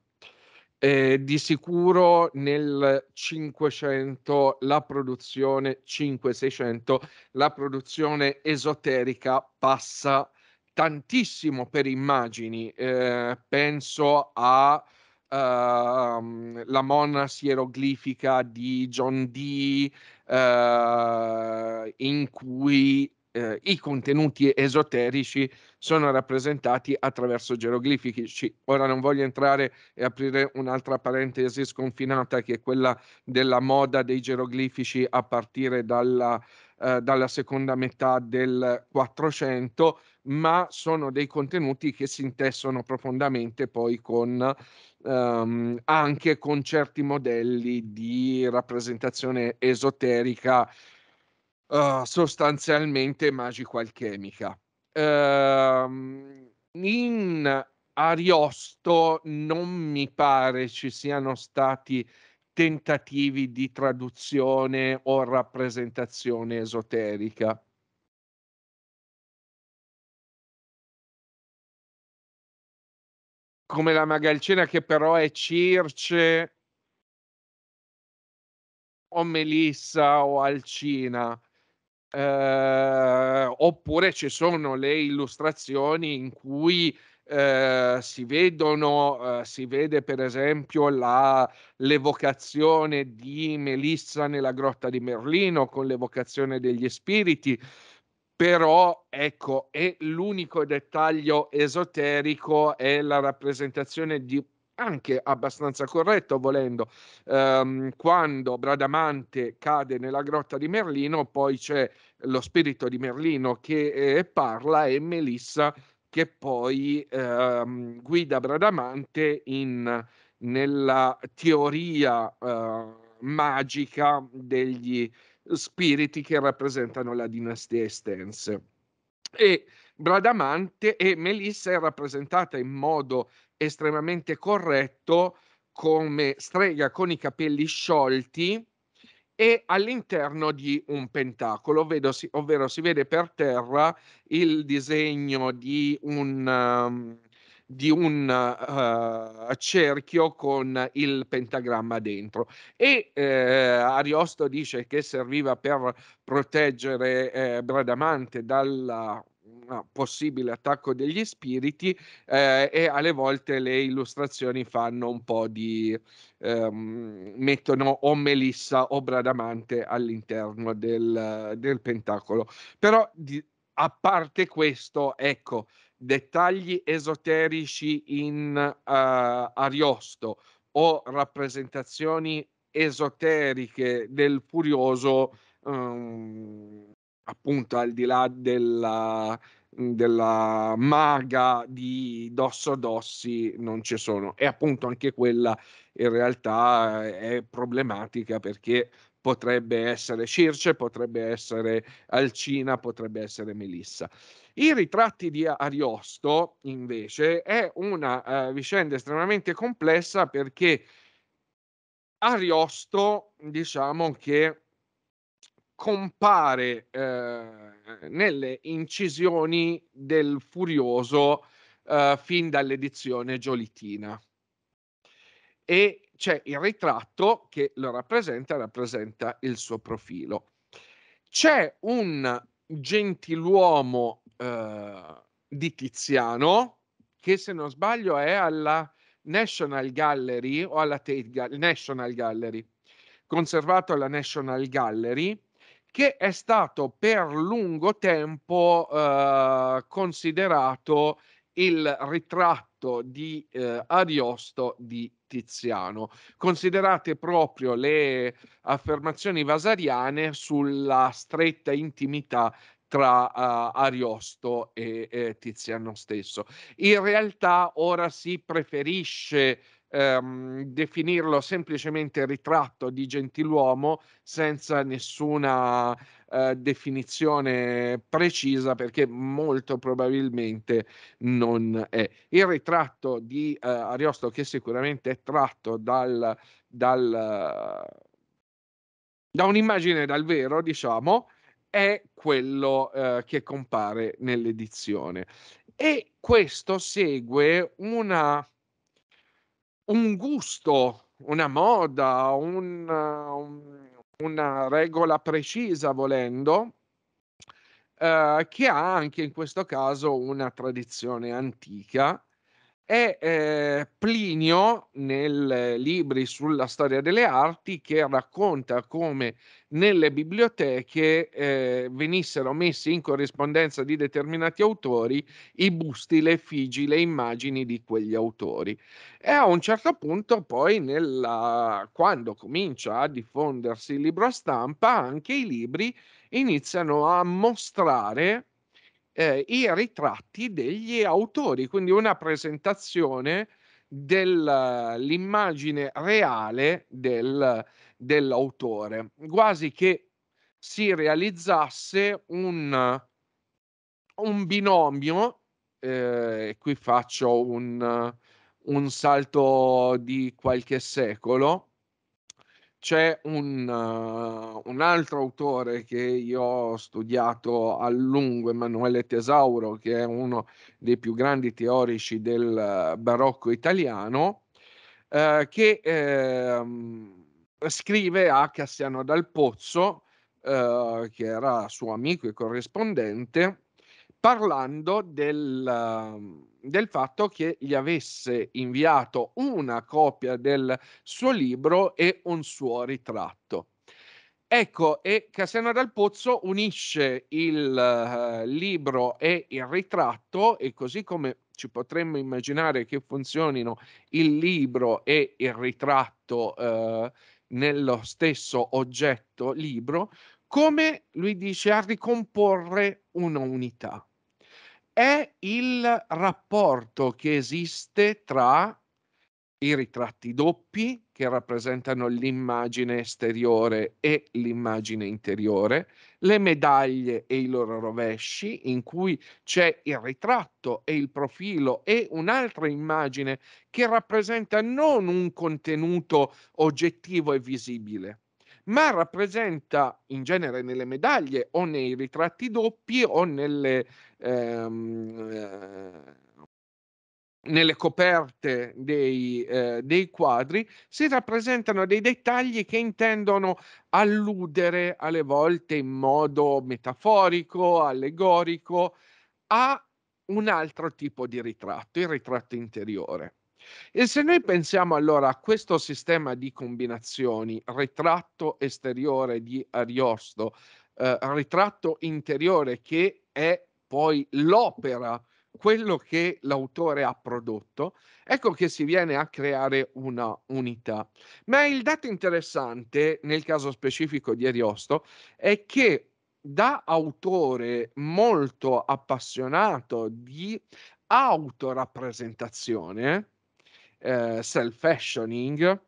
Eh, di sicuro nel 500 la produzione 5-600 la produzione esoterica passa tantissimo per immagini eh, penso a uh, la monas ieroglifica di John Dee uh, in cui uh, i contenuti esoterici sono rappresentati attraverso geroglifici. Ora non voglio entrare e aprire un'altra parentesi sconfinata che è quella della moda dei geroglifici a partire dalla, eh, dalla seconda metà del 400, ma sono dei contenuti che si intessono profondamente poi con ehm, anche con certi modelli di rappresentazione esoterica eh, sostanzialmente magico-alchemica ehm, in Ariosto non mi pare ci siano stati tentativi di traduzione o rappresentazione esoterica. Come la Magalcena che però è Circe o Melissa o Alcina eh, oppure ci sono le illustrazioni in cui eh, si vedono, eh, si vede per esempio la, l'evocazione di Melissa nella grotta di Merlino con l'evocazione degli spiriti, però ecco, è l'unico dettaglio esoterico è la rappresentazione di anche abbastanza corretto volendo. Um, quando Bradamante cade nella grotta di Merlino, poi c'è lo spirito di Merlino che eh, parla e Melissa che poi ehm, guida Bradamante in, nella teoria eh, magica degli spiriti che rappresentano la dinastia estense. E Bradamante e Melissa è rappresentata in modo estremamente corretto, come strega con i capelli sciolti e all'interno di un pentacolo, si, ovvero si vede per terra il disegno di un, um, di un uh, cerchio con il pentagramma dentro. E eh, Ariosto dice che serviva per proteggere eh, Bradamante dalla possibile attacco degli spiriti eh, e alle volte le illustrazioni fanno un po' di ehm, mettono o Melissa o Bradamante all'interno del, del pentacolo però di, a parte questo ecco dettagli esoterici in uh, Ariosto o rappresentazioni esoteriche del furioso um, appunto al di là della, mhmm, della maga di Dosso Dossi non ci sono e appunto anche quella in realtà è problematica perché potrebbe essere Circe, potrebbe essere Alcina, potrebbe essere Melissa. I ritratti di Ariosto invece è una uh, vicenda estremamente complessa perché Ariosto diciamo che compare eh, nelle incisioni del Furioso eh, fin dall'edizione giolitina. E c'è il ritratto che lo rappresenta, rappresenta il suo profilo. C'è un gentiluomo eh, di Tiziano, che se non sbaglio è alla National Gallery o alla Tate Ga- National Gallery, conservato alla National Gallery, che è stato per lungo tempo eh, considerato il ritratto di eh, Ariosto di Tiziano. Considerate proprio le affermazioni vasariane sulla stretta intimità tra uh, Ariosto e, e, Tiziano stesso. In realtà ora si preferisce ehm, definirlo semplicemente ritratto di gentiluomo senza nessuna eh, definizione precisa perché molto probabilmente non è. Il ritratto di eh, Ariosto che sicuramente è tratto dal, dal, da un'immagine dal vero, diciamo, è quello eh, che compare nell'edizione. E questo segue una un gusto, una moda, eh, un, una regola precisa volendo, eh, che ha anche in questo caso una tradizione antica è eh, Plinio, nei libri sulla storia delle arti, che racconta come nelle biblioteche eh, venissero messi in corrispondenza di determinati autori i busti, le effigi, le immagini di quegli autori. E a un certo punto, poi, nella... quando comincia a diffondersi il libro a stampa, anche i libri iniziano a mostrare eh, i ritratti degli autori, quindi una presentazione dell'immagine reale del, dell'autore, quasi che si realizzasse un, un binomio, eh, qui faccio un, un salto di qualche secolo, c'è un, uh, un, altro autore che io ho studiato a lungo, Emanuele Tesauro, che è uno dei più grandi teorici del barocco italiano, uh, che ehm, scrive a Cassiano dal Pozzo, eh, che era suo amico e corrispondente, parlando del del fatto che gli avesse inviato una copia del suo libro e un suo ritratto. Ecco, e Cassiano dal Pozzo unisce il uh, libro e il ritratto e così come ci potremmo immaginare che funzionino il libro e il ritratto uh, nello stesso oggetto libro, come lui dice a ricomporre una unità è il rapporto che esiste tra i ritratti doppi che rappresentano l'immagine esteriore e l'immagine interiore, le medaglie e i loro rovesci in cui c'è il ritratto e il profilo e un'altra immagine che rappresenta non un contenuto oggettivo e visibile, ma rappresenta in genere nelle medaglie o nei ritratti doppi o nelle, ehm, eh, nelle coperte dei, eh, dei quadri, si rappresentano dei dettagli che intendono alludere alle volte in modo metaforico, allegorico, a un altro tipo di ritratto, il ritratto interiore. E se noi pensiamo allora a questo sistema di combinazioni, ritratto esteriore di Ariosto, eh, ritratto interiore che è poi l'opera, quello che l'autore ha prodotto, ecco che si viene a creare una unità. Ma il dato interessante, nel caso specifico di Ariosto, è che da autore molto appassionato di autorappresentazione, eh, self-fashioning,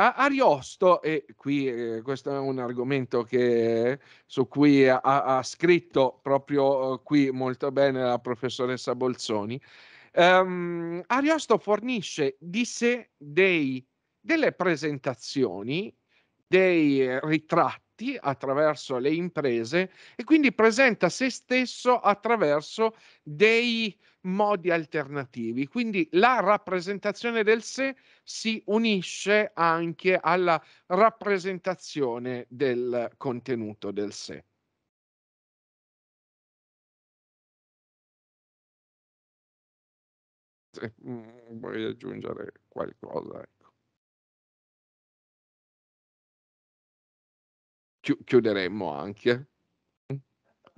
Ariosto, e qui eh, questo è un argomento che, su cui ha, ha scritto proprio eh, qui molto bene la professoressa Bolzoni, ehm, Ariosto fornisce di sé dei, delle presentazioni, dei ritratti attraverso le imprese e quindi presenta se stesso attraverso dei modi alternativi. Quindi la rappresentazione del sé si unisce anche alla rappresentazione del contenuto del sé. Se mm, vuoi aggiungere qualcosa, ecco. chiuderemmo anche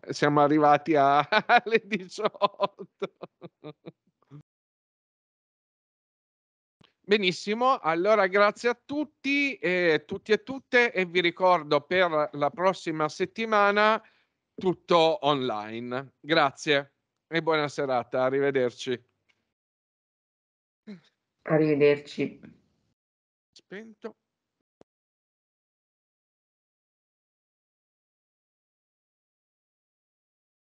siamo arrivati a... alle 18. Benissimo, allora grazie a tutti, eh, tutti e tutte e vi ricordo per la prossima settimana tutto online. Grazie e buona serata, arrivederci. Arrivederci. Spento.